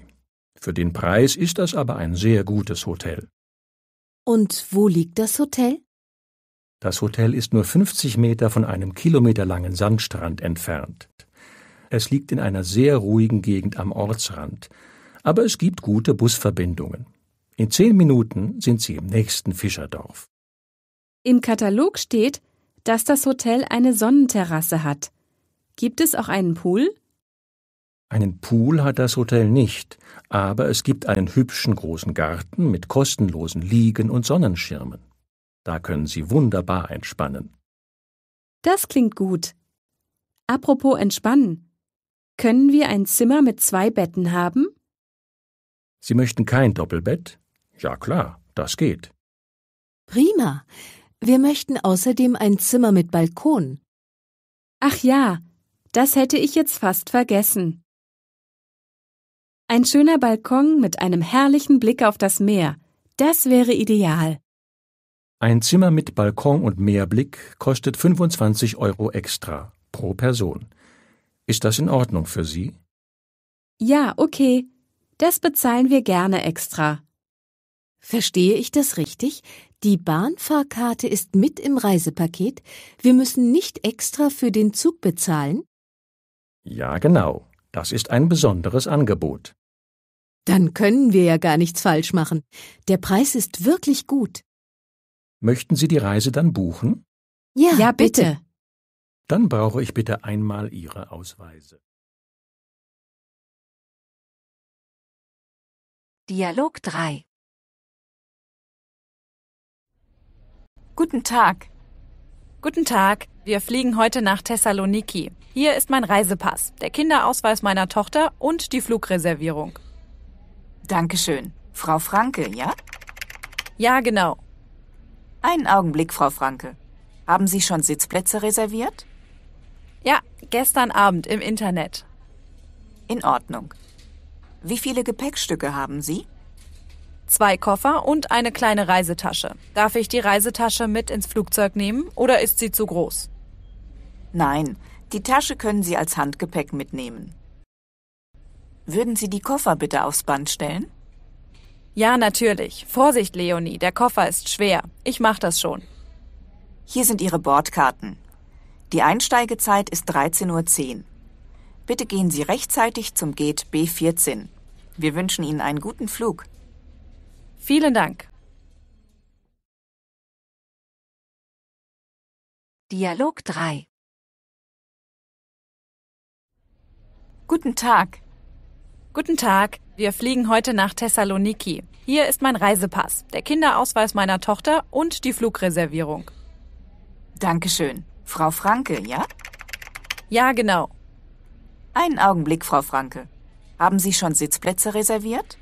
Für den Preis ist das aber ein sehr gutes Hotel. Und wo liegt das Hotel? Das Hotel ist nur 50 Meter von einem kilometerlangen Sandstrand entfernt. Es liegt in einer sehr ruhigen Gegend am Ortsrand, aber es gibt gute Busverbindungen. In zehn Minuten sind sie im nächsten Fischerdorf. Im Katalog steht, dass das Hotel eine Sonnenterrasse hat. Gibt es auch einen Pool? Einen Pool hat das Hotel nicht, aber es gibt einen hübschen großen Garten mit kostenlosen Liegen und Sonnenschirmen. Da können Sie wunderbar entspannen. Das klingt gut. Apropos entspannen. Können wir ein Zimmer mit zwei Betten haben? Sie möchten kein Doppelbett? Ja klar, das geht. Prima. Wir möchten außerdem ein Zimmer mit Balkon. Ach ja, das hätte ich jetzt fast vergessen. Ein schöner Balkon mit einem herrlichen Blick auf das Meer, das wäre ideal. Ein Zimmer mit Balkon und Meerblick kostet 25 Euro extra pro Person. Ist das in Ordnung für Sie? Ja, okay. Das bezahlen wir gerne extra. Verstehe ich das richtig? Die Bahnfahrkarte ist mit im Reisepaket. Wir müssen nicht extra für den Zug bezahlen? Ja, genau. Das ist ein besonderes Angebot. Dann können wir ja gar nichts falsch machen. Der Preis ist wirklich gut. Möchten Sie die Reise dann buchen? Ja, ja bitte. bitte. Dann brauche ich bitte einmal Ihre Ausweise. Dialog 3 Guten Tag. Guten Tag. Wir fliegen heute nach Thessaloniki. Hier ist mein Reisepass, der Kinderausweis meiner Tochter und die Flugreservierung. Dankeschön. Frau Franke, ja? Ja, genau. Einen Augenblick, Frau Franke. Haben Sie schon Sitzplätze reserviert? Ja, gestern Abend im Internet. In Ordnung. Wie viele Gepäckstücke haben Sie? Zwei Koffer und eine kleine Reisetasche. Darf ich die Reisetasche mit ins Flugzeug nehmen oder ist sie zu groß? Nein, die Tasche können Sie als Handgepäck mitnehmen. Würden Sie die Koffer bitte aufs Band stellen? Ja, natürlich. Vorsicht, Leonie, der Koffer ist schwer. Ich mach das schon. Hier sind Ihre Bordkarten. Die Einsteigezeit ist 13.10 Uhr. Bitte gehen Sie rechtzeitig zum Gate B14. Wir wünschen Ihnen einen guten Flug. Vielen Dank. Dialog 3 Guten Tag. Guten Tag. Wir fliegen heute nach Thessaloniki. Hier ist mein Reisepass, der Kinderausweis meiner Tochter und die Flugreservierung. Dankeschön. Frau Franke, ja? Ja, genau. Einen Augenblick, Frau Franke. Haben Sie schon Sitzplätze reserviert?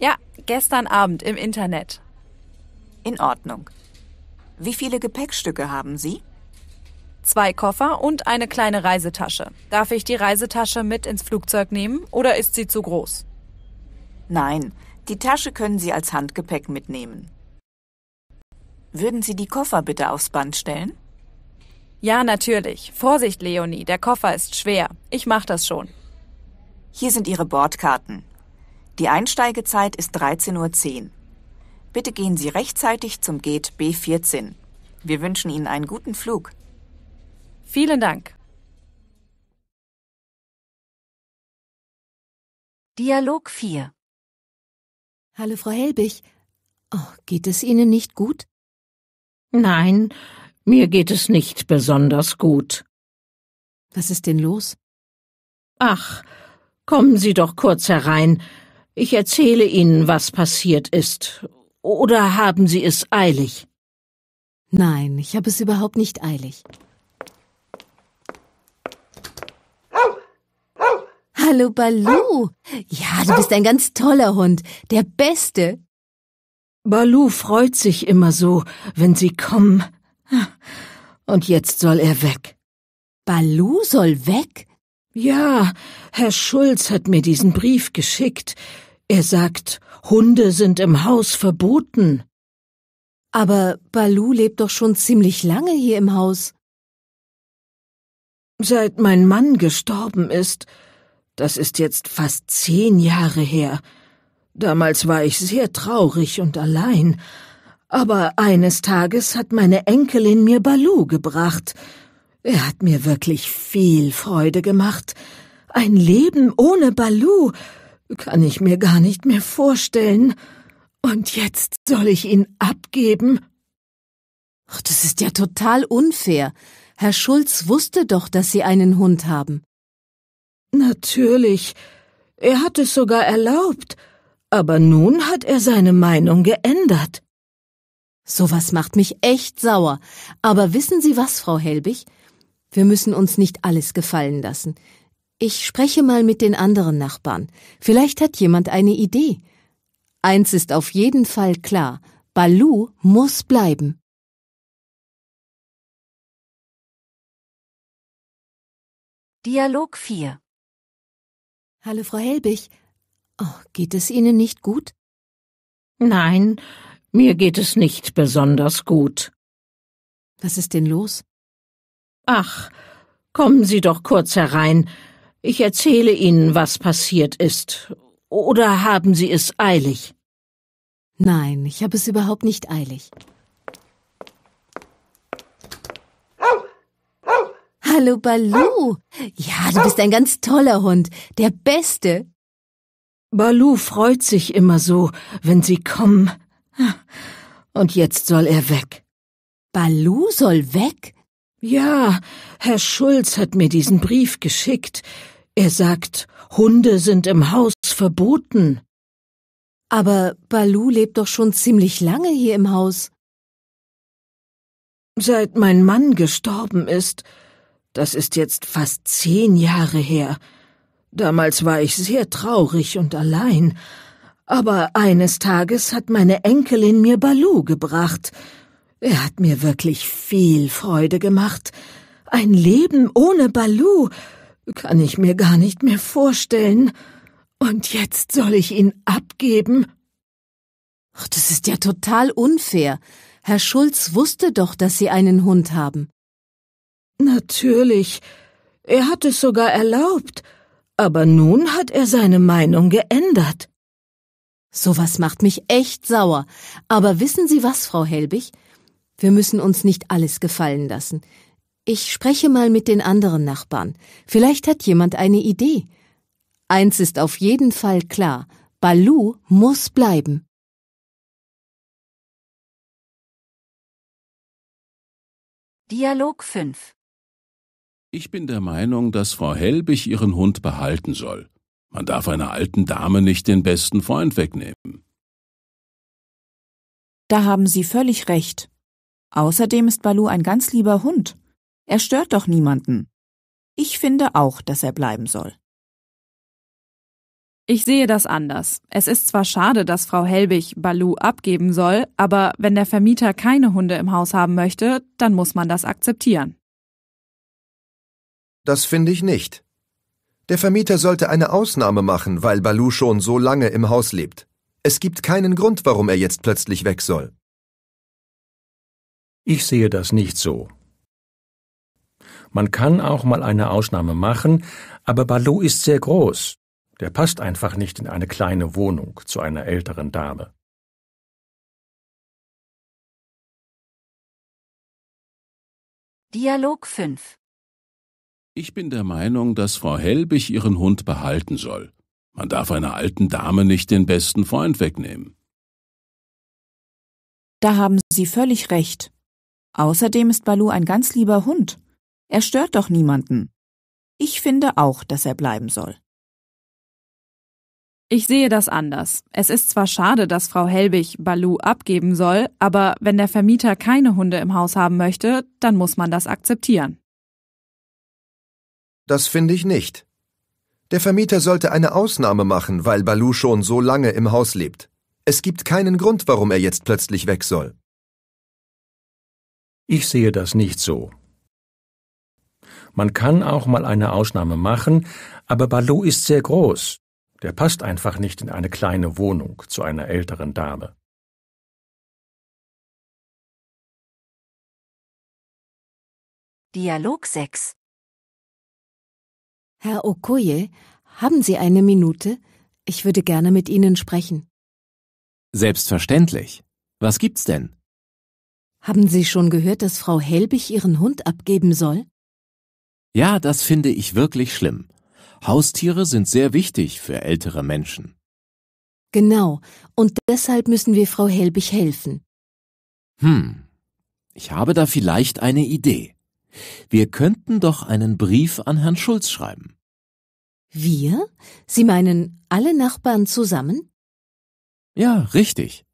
Ja, gestern Abend im Internet. In Ordnung. Wie viele Gepäckstücke haben Sie? Zwei Koffer und eine kleine Reisetasche. Darf ich die Reisetasche mit ins Flugzeug nehmen oder ist sie zu groß? Nein, die Tasche können Sie als Handgepäck mitnehmen. Würden Sie die Koffer bitte aufs Band stellen? Ja, natürlich. Vorsicht, Leonie, der Koffer ist schwer. Ich mach das schon. Hier sind Ihre Bordkarten. Die Einsteigezeit ist 13.10 Uhr. Bitte gehen Sie rechtzeitig zum Gate B14. Wir wünschen Ihnen einen guten Flug. Vielen Dank. Dialog 4 Hallo, Frau Helbig. Oh, geht es Ihnen nicht gut? Nein, mir geht es nicht besonders gut. Was ist denn los? Ach, kommen Sie doch kurz herein. Ich erzähle Ihnen, was passiert ist. Oder haben Sie es eilig? Nein, ich habe es überhaupt nicht eilig. Hallo Balu. Ja, du bist ein ganz toller Hund, der beste. Balu freut sich immer so, wenn sie kommen. Und jetzt soll er weg. Balu soll weg? Ja, Herr Schulz hat mir diesen Brief geschickt. Er sagt, Hunde sind im Haus verboten. Aber Balu lebt doch schon ziemlich lange hier im Haus. Seit mein Mann gestorben ist, das ist jetzt fast zehn Jahre her. Damals war ich sehr traurig und allein. Aber eines Tages hat meine Enkelin mir Balu gebracht. Er hat mir wirklich viel Freude gemacht. Ein Leben ohne Balu, kann ich mir gar nicht mehr vorstellen. Und jetzt soll ich ihn abgeben? Ach, das ist ja total unfair. Herr Schulz wusste doch, dass Sie einen Hund haben. Natürlich. Er hat es sogar erlaubt. Aber nun hat er seine Meinung geändert. Sowas macht mich echt sauer. Aber wissen Sie was, Frau Helbig? Wir müssen uns nicht alles gefallen lassen. Ich spreche mal mit den anderen Nachbarn. Vielleicht hat jemand eine Idee. Eins ist auf jeden Fall klar. Balu muss bleiben. Dialog 4 Hallo, Frau Helbig. Oh, geht es Ihnen nicht gut? Nein, mir geht es nicht besonders gut. Was ist denn los? Ach, kommen Sie doch kurz herein. Ich erzähle Ihnen, was passiert ist. Oder haben Sie es eilig? Nein, ich habe es überhaupt nicht eilig. Hallo Balu. Ja, du bist ein ganz toller Hund, der beste. Balu freut sich immer so, wenn sie kommen. Und jetzt soll er weg. Balu soll weg? Ja, Herr Schulz hat mir diesen Brief geschickt. Er sagt, Hunde sind im Haus verboten. Aber Balu lebt doch schon ziemlich lange hier im Haus. Seit mein Mann gestorben ist, das ist jetzt fast zehn Jahre her. Damals war ich sehr traurig und allein. Aber eines Tages hat meine Enkelin mir Balu gebracht, er hat mir wirklich viel Freude gemacht. Ein Leben ohne Balu kann ich mir gar nicht mehr vorstellen. Und jetzt soll ich ihn abgeben? Ach, das ist ja total unfair. Herr Schulz wusste doch, dass Sie einen Hund haben. Natürlich. Er hat es sogar erlaubt. Aber nun hat er seine Meinung geändert. Sowas macht mich echt sauer. Aber wissen Sie was, Frau Helbig? Wir müssen uns nicht alles gefallen lassen. Ich spreche mal mit den anderen Nachbarn. Vielleicht hat jemand eine Idee. Eins ist auf jeden Fall klar. Balu muss bleiben. Dialog 5 Ich bin der Meinung, dass Frau Helbig ihren Hund behalten soll. Man darf einer alten Dame nicht den besten Freund wegnehmen. Da haben Sie völlig recht. Außerdem ist Balu ein ganz lieber Hund. Er stört doch niemanden. Ich finde auch, dass er bleiben soll. Ich sehe das anders. Es ist zwar schade, dass Frau Helbig Balu abgeben soll, aber wenn der Vermieter keine Hunde im Haus haben möchte, dann muss man das akzeptieren. Das finde ich nicht. Der Vermieter sollte eine Ausnahme machen, weil Balu schon so lange im Haus lebt. Es gibt keinen Grund, warum er jetzt plötzlich weg soll. Ich sehe das nicht so. Man kann auch mal eine Ausnahme machen, aber Baloo ist sehr groß. Der passt einfach nicht in eine kleine Wohnung zu einer älteren Dame. Dialog 5 Ich bin der Meinung, dass Frau Helbig ihren Hund behalten soll. Man darf einer alten Dame nicht den besten Freund wegnehmen. Da haben Sie völlig recht. Außerdem ist Balu ein ganz lieber Hund. Er stört doch niemanden. Ich finde auch, dass er bleiben soll. Ich sehe das anders. Es ist zwar schade, dass Frau Helbig Balu abgeben soll, aber wenn der Vermieter keine Hunde im Haus haben möchte, dann muss man das akzeptieren. Das finde ich nicht. Der Vermieter sollte eine Ausnahme machen, weil Balu schon so lange im Haus lebt. Es gibt keinen Grund, warum er jetzt plötzlich weg soll. Ich sehe das nicht so. Man kann auch mal eine Ausnahme machen, aber Baloo ist sehr groß. Der passt einfach nicht in eine kleine Wohnung zu einer älteren Dame. Dialog 6 Herr Okoye, haben Sie eine Minute? Ich würde gerne mit Ihnen sprechen. Selbstverständlich. Was gibt's denn? Haben Sie schon gehört, dass Frau Helbig ihren Hund abgeben soll? Ja, das finde ich wirklich schlimm. Haustiere sind sehr wichtig für ältere Menschen. Genau, und deshalb müssen wir Frau Helbig helfen. Hm, ich habe da vielleicht eine Idee. Wir könnten doch einen Brief an Herrn Schulz schreiben. Wir? Sie meinen alle Nachbarn zusammen? Ja, richtig.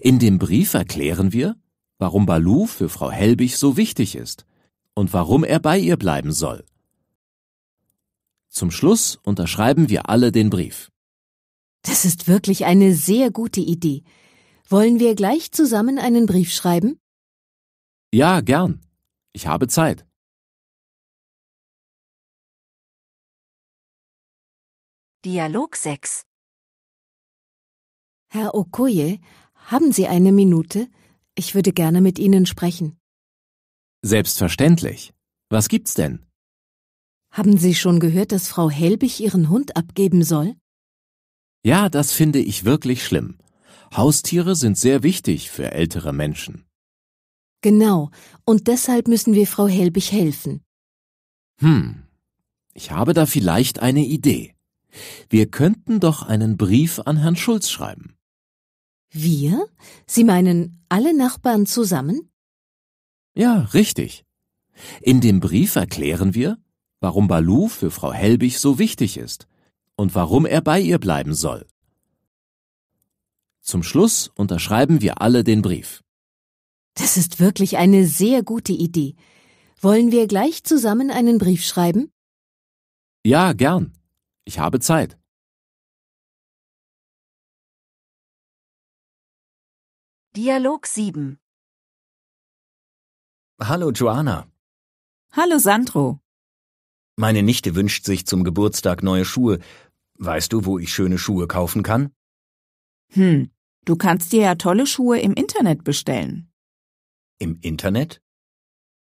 In dem Brief erklären wir, warum Balu für Frau Helbig so wichtig ist und warum er bei ihr bleiben soll. Zum Schluss unterschreiben wir alle den Brief. Das ist wirklich eine sehr gute Idee. Wollen wir gleich zusammen einen Brief schreiben? Ja, gern. Ich habe Zeit. Dialog 6 Herr Okoye, haben Sie eine Minute? Ich würde gerne mit Ihnen sprechen. Selbstverständlich. Was gibt's denn? Haben Sie schon gehört, dass Frau Helbig ihren Hund abgeben soll? Ja, das finde ich wirklich schlimm. Haustiere sind sehr wichtig für ältere Menschen. Genau, und deshalb müssen wir Frau Helbig helfen. Hm, ich habe da vielleicht eine Idee. Wir könnten doch einen Brief an Herrn Schulz schreiben. Wir? Sie meinen alle Nachbarn zusammen? Ja, richtig. In dem Brief erklären wir, warum Balu für Frau Helbig so wichtig ist und warum er bei ihr bleiben soll. Zum Schluss unterschreiben wir alle den Brief. Das ist wirklich eine sehr gute Idee. Wollen wir gleich zusammen einen Brief schreiben? Ja, gern. Ich habe Zeit. Dialog 7 Hallo Joanna. Hallo Sandro. Meine Nichte wünscht sich zum Geburtstag neue Schuhe. Weißt du, wo ich schöne Schuhe kaufen kann? Hm, du kannst dir ja tolle Schuhe im Internet bestellen. Im Internet?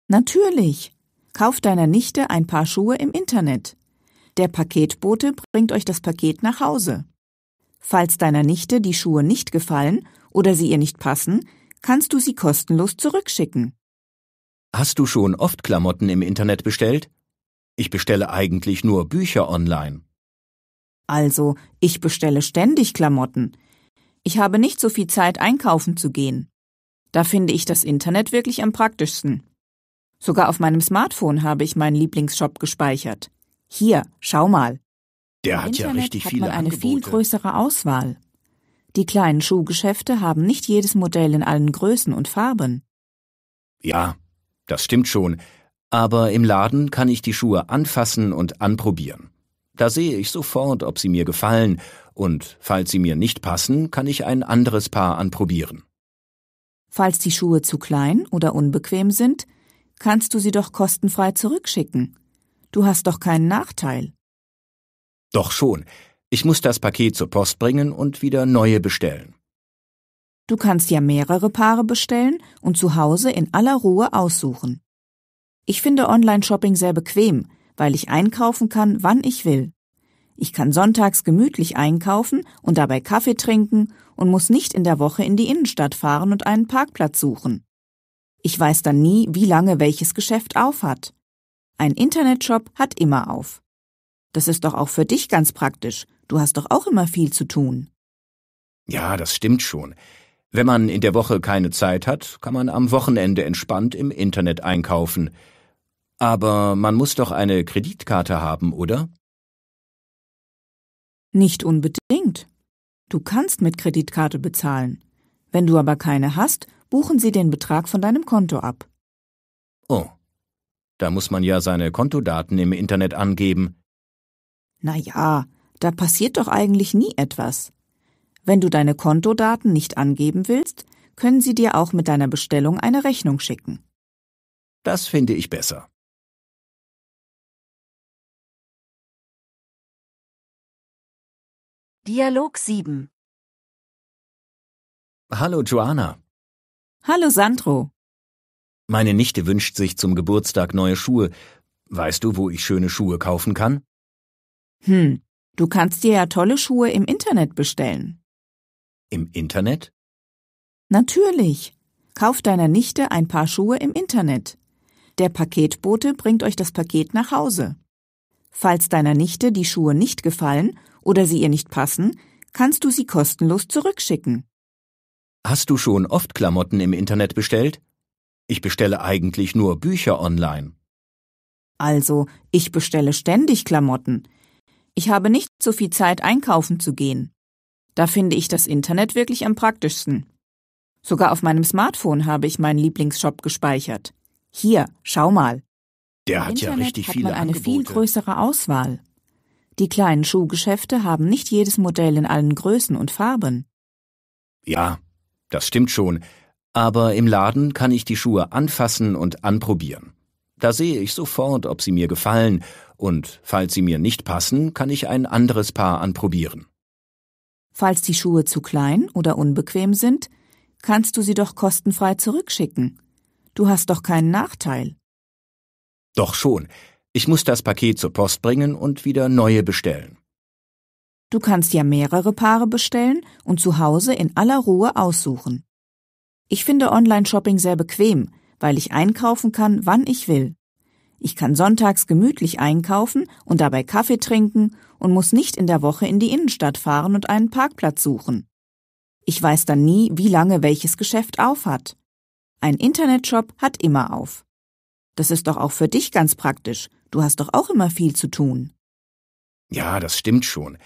Natürlich. Kauf deiner Nichte ein paar Schuhe im Internet. Der Paketbote bringt euch das Paket nach Hause. Falls deiner Nichte die Schuhe nicht gefallen, oder sie ihr nicht passen, kannst du sie kostenlos zurückschicken. Hast du schon oft Klamotten im Internet bestellt? Ich bestelle eigentlich nur Bücher online. Also, ich bestelle ständig Klamotten. Ich habe nicht so viel Zeit, einkaufen zu gehen. Da finde ich das Internet wirklich am praktischsten. Sogar auf meinem Smartphone habe ich meinen Lieblingsshop gespeichert. Hier, schau mal. Der hat Internet ja richtig hat viele man eine Angebote. viel größere Auswahl. Die kleinen Schuhgeschäfte haben nicht jedes Modell in allen Größen und Farben. Ja, das stimmt schon, aber im Laden kann ich die Schuhe anfassen und anprobieren. Da sehe ich sofort, ob sie mir gefallen, und falls sie mir nicht passen, kann ich ein anderes Paar anprobieren. Falls die Schuhe zu klein oder unbequem sind, kannst du sie doch kostenfrei zurückschicken. Du hast doch keinen Nachteil. Doch schon, ich muss das Paket zur Post bringen und wieder neue bestellen. Du kannst ja mehrere Paare bestellen und zu Hause in aller Ruhe aussuchen. Ich finde Online-Shopping sehr bequem, weil ich einkaufen kann, wann ich will. Ich kann sonntags gemütlich einkaufen und dabei Kaffee trinken und muss nicht in der Woche in die Innenstadt fahren und einen Parkplatz suchen. Ich weiß dann nie, wie lange welches Geschäft auf hat. Ein Internetshop hat immer auf. Das ist doch auch für dich ganz praktisch, Du hast doch auch immer viel zu tun. Ja, das stimmt schon. Wenn man in der Woche keine Zeit hat, kann man am Wochenende entspannt im Internet einkaufen. Aber man muss doch eine Kreditkarte haben, oder? Nicht unbedingt. Du kannst mit Kreditkarte bezahlen. Wenn du aber keine hast, buchen sie den Betrag von deinem Konto ab. Oh. Da muss man ja seine Kontodaten im Internet angeben. Na ja, da passiert doch eigentlich nie etwas. Wenn du deine Kontodaten nicht angeben willst, können sie dir auch mit deiner Bestellung eine Rechnung schicken. Das finde ich besser. Dialog 7 Hallo Joanna. Hallo Sandro. Meine Nichte wünscht sich zum Geburtstag neue Schuhe. Weißt du, wo ich schöne Schuhe kaufen kann? Hm, Du kannst dir ja tolle Schuhe im Internet bestellen. Im Internet? Natürlich. Kauf deiner Nichte ein paar Schuhe im Internet. Der Paketbote bringt euch das Paket nach Hause. Falls deiner Nichte die Schuhe nicht gefallen oder sie ihr nicht passen, kannst du sie kostenlos zurückschicken. Hast du schon oft Klamotten im Internet bestellt? Ich bestelle eigentlich nur Bücher online. Also, ich bestelle ständig Klamotten. Ich habe nicht so viel Zeit, einkaufen zu gehen. Da finde ich das Internet wirklich am praktischsten. Sogar auf meinem Smartphone habe ich meinen Lieblingsshop gespeichert. Hier, schau mal. Der hat Internet ja richtig hat viele man eine Angebote. viel größere Auswahl. Die kleinen Schuhgeschäfte haben nicht jedes Modell in allen Größen und Farben. Ja, das stimmt schon. Aber im Laden kann ich die Schuhe anfassen und anprobieren. Da sehe ich sofort, ob sie mir gefallen und falls sie mir nicht passen, kann ich ein anderes Paar anprobieren. Falls die Schuhe zu klein oder unbequem sind, kannst du sie doch kostenfrei zurückschicken. Du hast doch keinen Nachteil. Doch schon. Ich muss das Paket zur Post bringen und wieder neue bestellen. Du kannst ja mehrere Paare bestellen und zu Hause in aller Ruhe aussuchen. Ich finde Online-Shopping sehr bequem, weil ich einkaufen kann, wann ich will. Ich kann sonntags gemütlich einkaufen und dabei Kaffee trinken und muss nicht in der Woche in die Innenstadt fahren und einen Parkplatz suchen. Ich weiß dann nie, wie lange welches Geschäft auf hat. Ein Internetshop hat immer auf. Das ist doch auch für dich ganz praktisch. Du hast doch auch immer viel zu tun. Ja, das stimmt schon.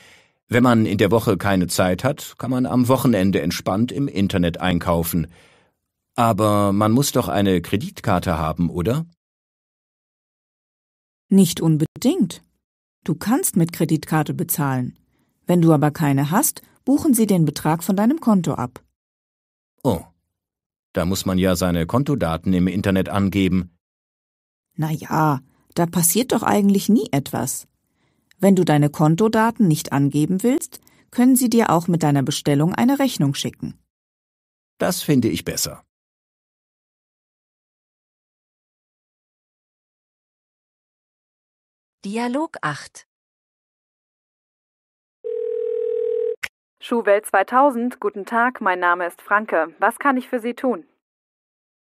Wenn man in der Woche keine Zeit hat, kann man am Wochenende entspannt im Internet einkaufen. Aber man muss doch eine Kreditkarte haben, oder? Nicht unbedingt. Du kannst mit Kreditkarte bezahlen. Wenn du aber keine hast, buchen sie den Betrag von deinem Konto ab. Oh. Da muss man ja seine Kontodaten im Internet angeben. Na ja, da passiert doch eigentlich nie etwas. Wenn du deine Kontodaten nicht angeben willst, können sie dir auch mit deiner Bestellung eine Rechnung schicken. Das finde ich besser. Dialog 8 Schuhwelt 2000, guten Tag, mein Name ist Franke. Was kann ich für Sie tun?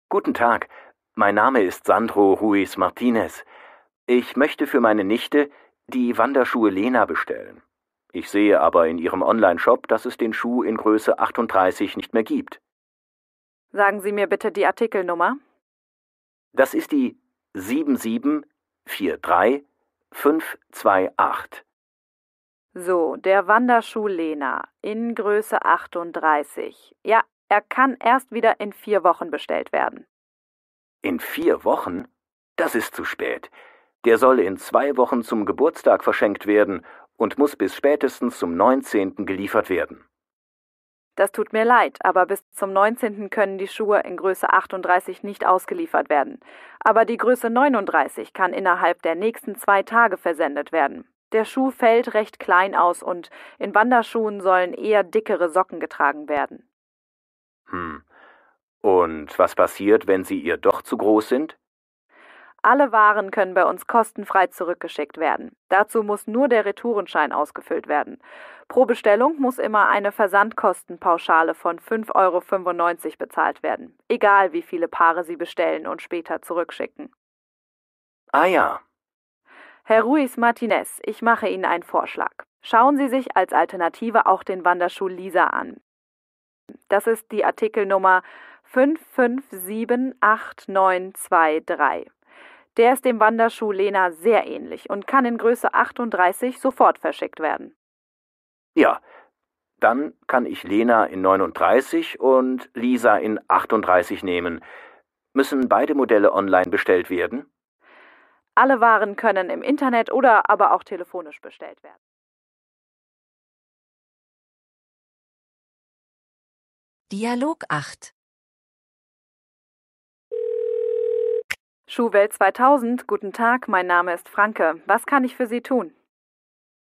Guten Tag, mein Name ist Sandro Ruiz Martinez. Ich möchte für meine Nichte die Wanderschuhe Lena bestellen. Ich sehe aber in Ihrem Online-Shop, dass es den Schuh in Größe 38 nicht mehr gibt. Sagen Sie mir bitte die Artikelnummer. Das ist die 7743 528. So, der Wanderschuh Lena in Größe 38. Ja, er kann erst wieder in vier Wochen bestellt werden. In vier Wochen? Das ist zu spät. Der soll in zwei Wochen zum Geburtstag verschenkt werden und muss bis spätestens zum 19. geliefert werden. Das tut mir leid, aber bis zum 19. können die Schuhe in Größe 38 nicht ausgeliefert werden. Aber die Größe 39 kann innerhalb der nächsten zwei Tage versendet werden. Der Schuh fällt recht klein aus und in Wanderschuhen sollen eher dickere Socken getragen werden. Hm. Und was passiert, wenn sie ihr doch zu groß sind? Alle Waren können bei uns kostenfrei zurückgeschickt werden. Dazu muss nur der Retourenschein ausgefüllt werden. Pro Bestellung muss immer eine Versandkostenpauschale von 5,95 Euro bezahlt werden, egal wie viele Paare Sie bestellen und später zurückschicken. Ah ja. Herr Ruiz Martinez, ich mache Ihnen einen Vorschlag. Schauen Sie sich als Alternative auch den Wanderschuh Lisa an. Das ist die Artikelnummer 5578923. Der ist dem Wanderschuh Lena sehr ähnlich und kann in Größe 38 sofort verschickt werden. Ja, dann kann ich Lena in 39 und Lisa in 38 nehmen. Müssen beide Modelle online bestellt werden? Alle Waren können im Internet oder aber auch telefonisch bestellt werden. Dialog 8 Schuhwelt 2000, guten Tag, mein Name ist Franke. Was kann ich für Sie tun?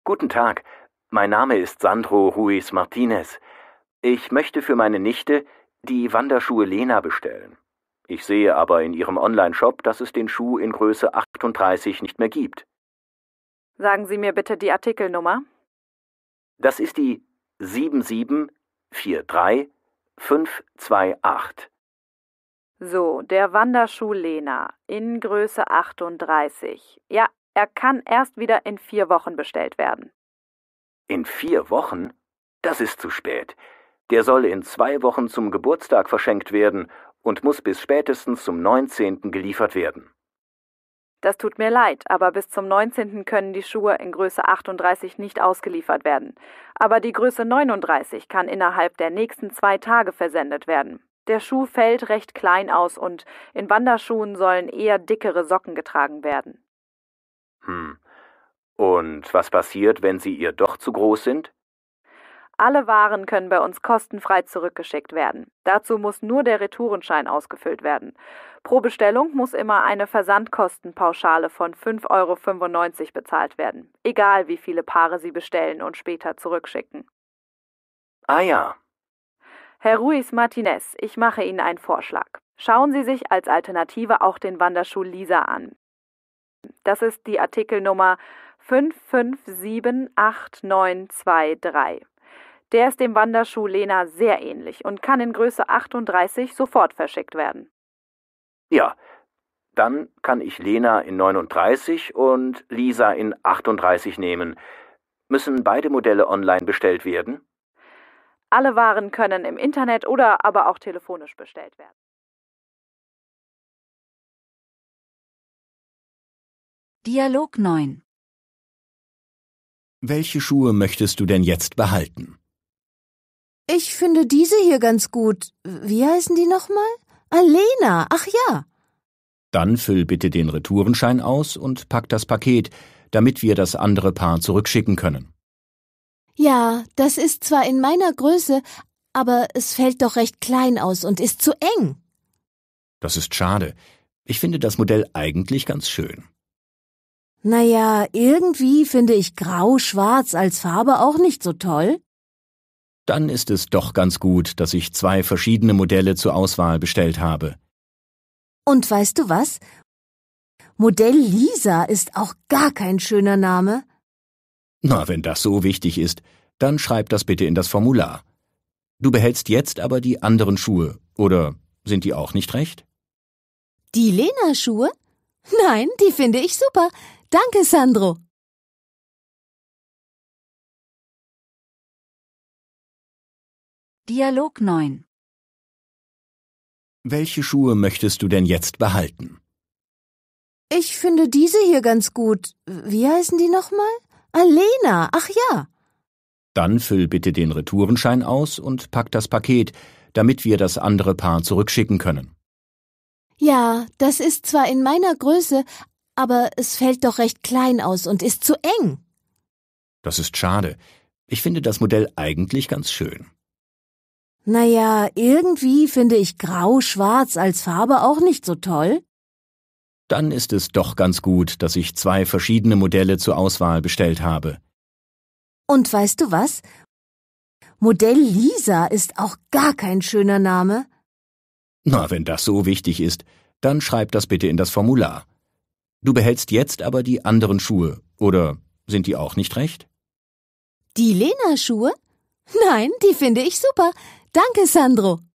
Guten Tag, mein Name ist Sandro Ruiz Martinez. Ich möchte für meine Nichte die Wanderschuhe Lena bestellen. Ich sehe aber in Ihrem Online-Shop, dass es den Schuh in Größe 38 nicht mehr gibt. Sagen Sie mir bitte die Artikelnummer. Das ist die 7743528. So, der Wanderschuh Lena in Größe 38. Ja, er kann erst wieder in vier Wochen bestellt werden. In vier Wochen? Das ist zu spät. Der soll in zwei Wochen zum Geburtstag verschenkt werden und muss bis spätestens zum 19. geliefert werden. Das tut mir leid, aber bis zum 19. können die Schuhe in Größe 38 nicht ausgeliefert werden. Aber die Größe 39 kann innerhalb der nächsten zwei Tage versendet werden. Der Schuh fällt recht klein aus und in Wanderschuhen sollen eher dickere Socken getragen werden. Hm. Und was passiert, wenn sie ihr doch zu groß sind? Alle Waren können bei uns kostenfrei zurückgeschickt werden. Dazu muss nur der Retourenschein ausgefüllt werden. Pro Bestellung muss immer eine Versandkostenpauschale von 5,95 Euro bezahlt werden, egal wie viele Paare Sie bestellen und später zurückschicken. Ah ja, Herr Ruiz Martinez, ich mache Ihnen einen Vorschlag. Schauen Sie sich als Alternative auch den Wanderschuh Lisa an. Das ist die Artikelnummer 5578923. Der ist dem Wanderschuh Lena sehr ähnlich und kann in Größe 38 sofort verschickt werden. Ja, dann kann ich Lena in 39 und Lisa in 38 nehmen. Müssen beide Modelle online bestellt werden? Alle Waren können im Internet oder aber auch telefonisch bestellt werden. Dialog 9 Welche Schuhe möchtest du denn jetzt behalten? Ich finde diese hier ganz gut. Wie heißen die nochmal? Alena, ach ja. Dann füll bitte den Retourenschein aus und pack das Paket, damit wir das andere Paar zurückschicken können. Ja, das ist zwar in meiner Größe, aber es fällt doch recht klein aus und ist zu eng. Das ist schade. Ich finde das Modell eigentlich ganz schön. Naja, irgendwie finde ich grau-schwarz als Farbe auch nicht so toll. Dann ist es doch ganz gut, dass ich zwei verschiedene Modelle zur Auswahl bestellt habe. Und weißt du was? Modell Lisa ist auch gar kein schöner Name. Na, wenn das so wichtig ist, dann schreib das bitte in das Formular. Du behältst jetzt aber die anderen Schuhe, oder sind die auch nicht recht? Die Lena-Schuhe? Nein, die finde ich super. Danke, Sandro. Dialog 9 Welche Schuhe möchtest du denn jetzt behalten? Ich finde diese hier ganz gut. Wie heißen die nochmal? Alena, ach ja. Dann füll bitte den Retourenschein aus und pack das Paket, damit wir das andere Paar zurückschicken können. Ja, das ist zwar in meiner Größe, aber es fällt doch recht klein aus und ist zu eng. Das ist schade. Ich finde das Modell eigentlich ganz schön. Naja, irgendwie finde ich grau-schwarz als Farbe auch nicht so toll. Dann ist es doch ganz gut, dass ich zwei verschiedene Modelle zur Auswahl bestellt habe. Und weißt du was? Modell Lisa ist auch gar kein schöner Name. Na, wenn das so wichtig ist, dann schreib das bitte in das Formular. Du behältst jetzt aber die anderen Schuhe, oder sind die auch nicht recht? Die Lena-Schuhe? Nein, die finde ich super. Danke, Sandro.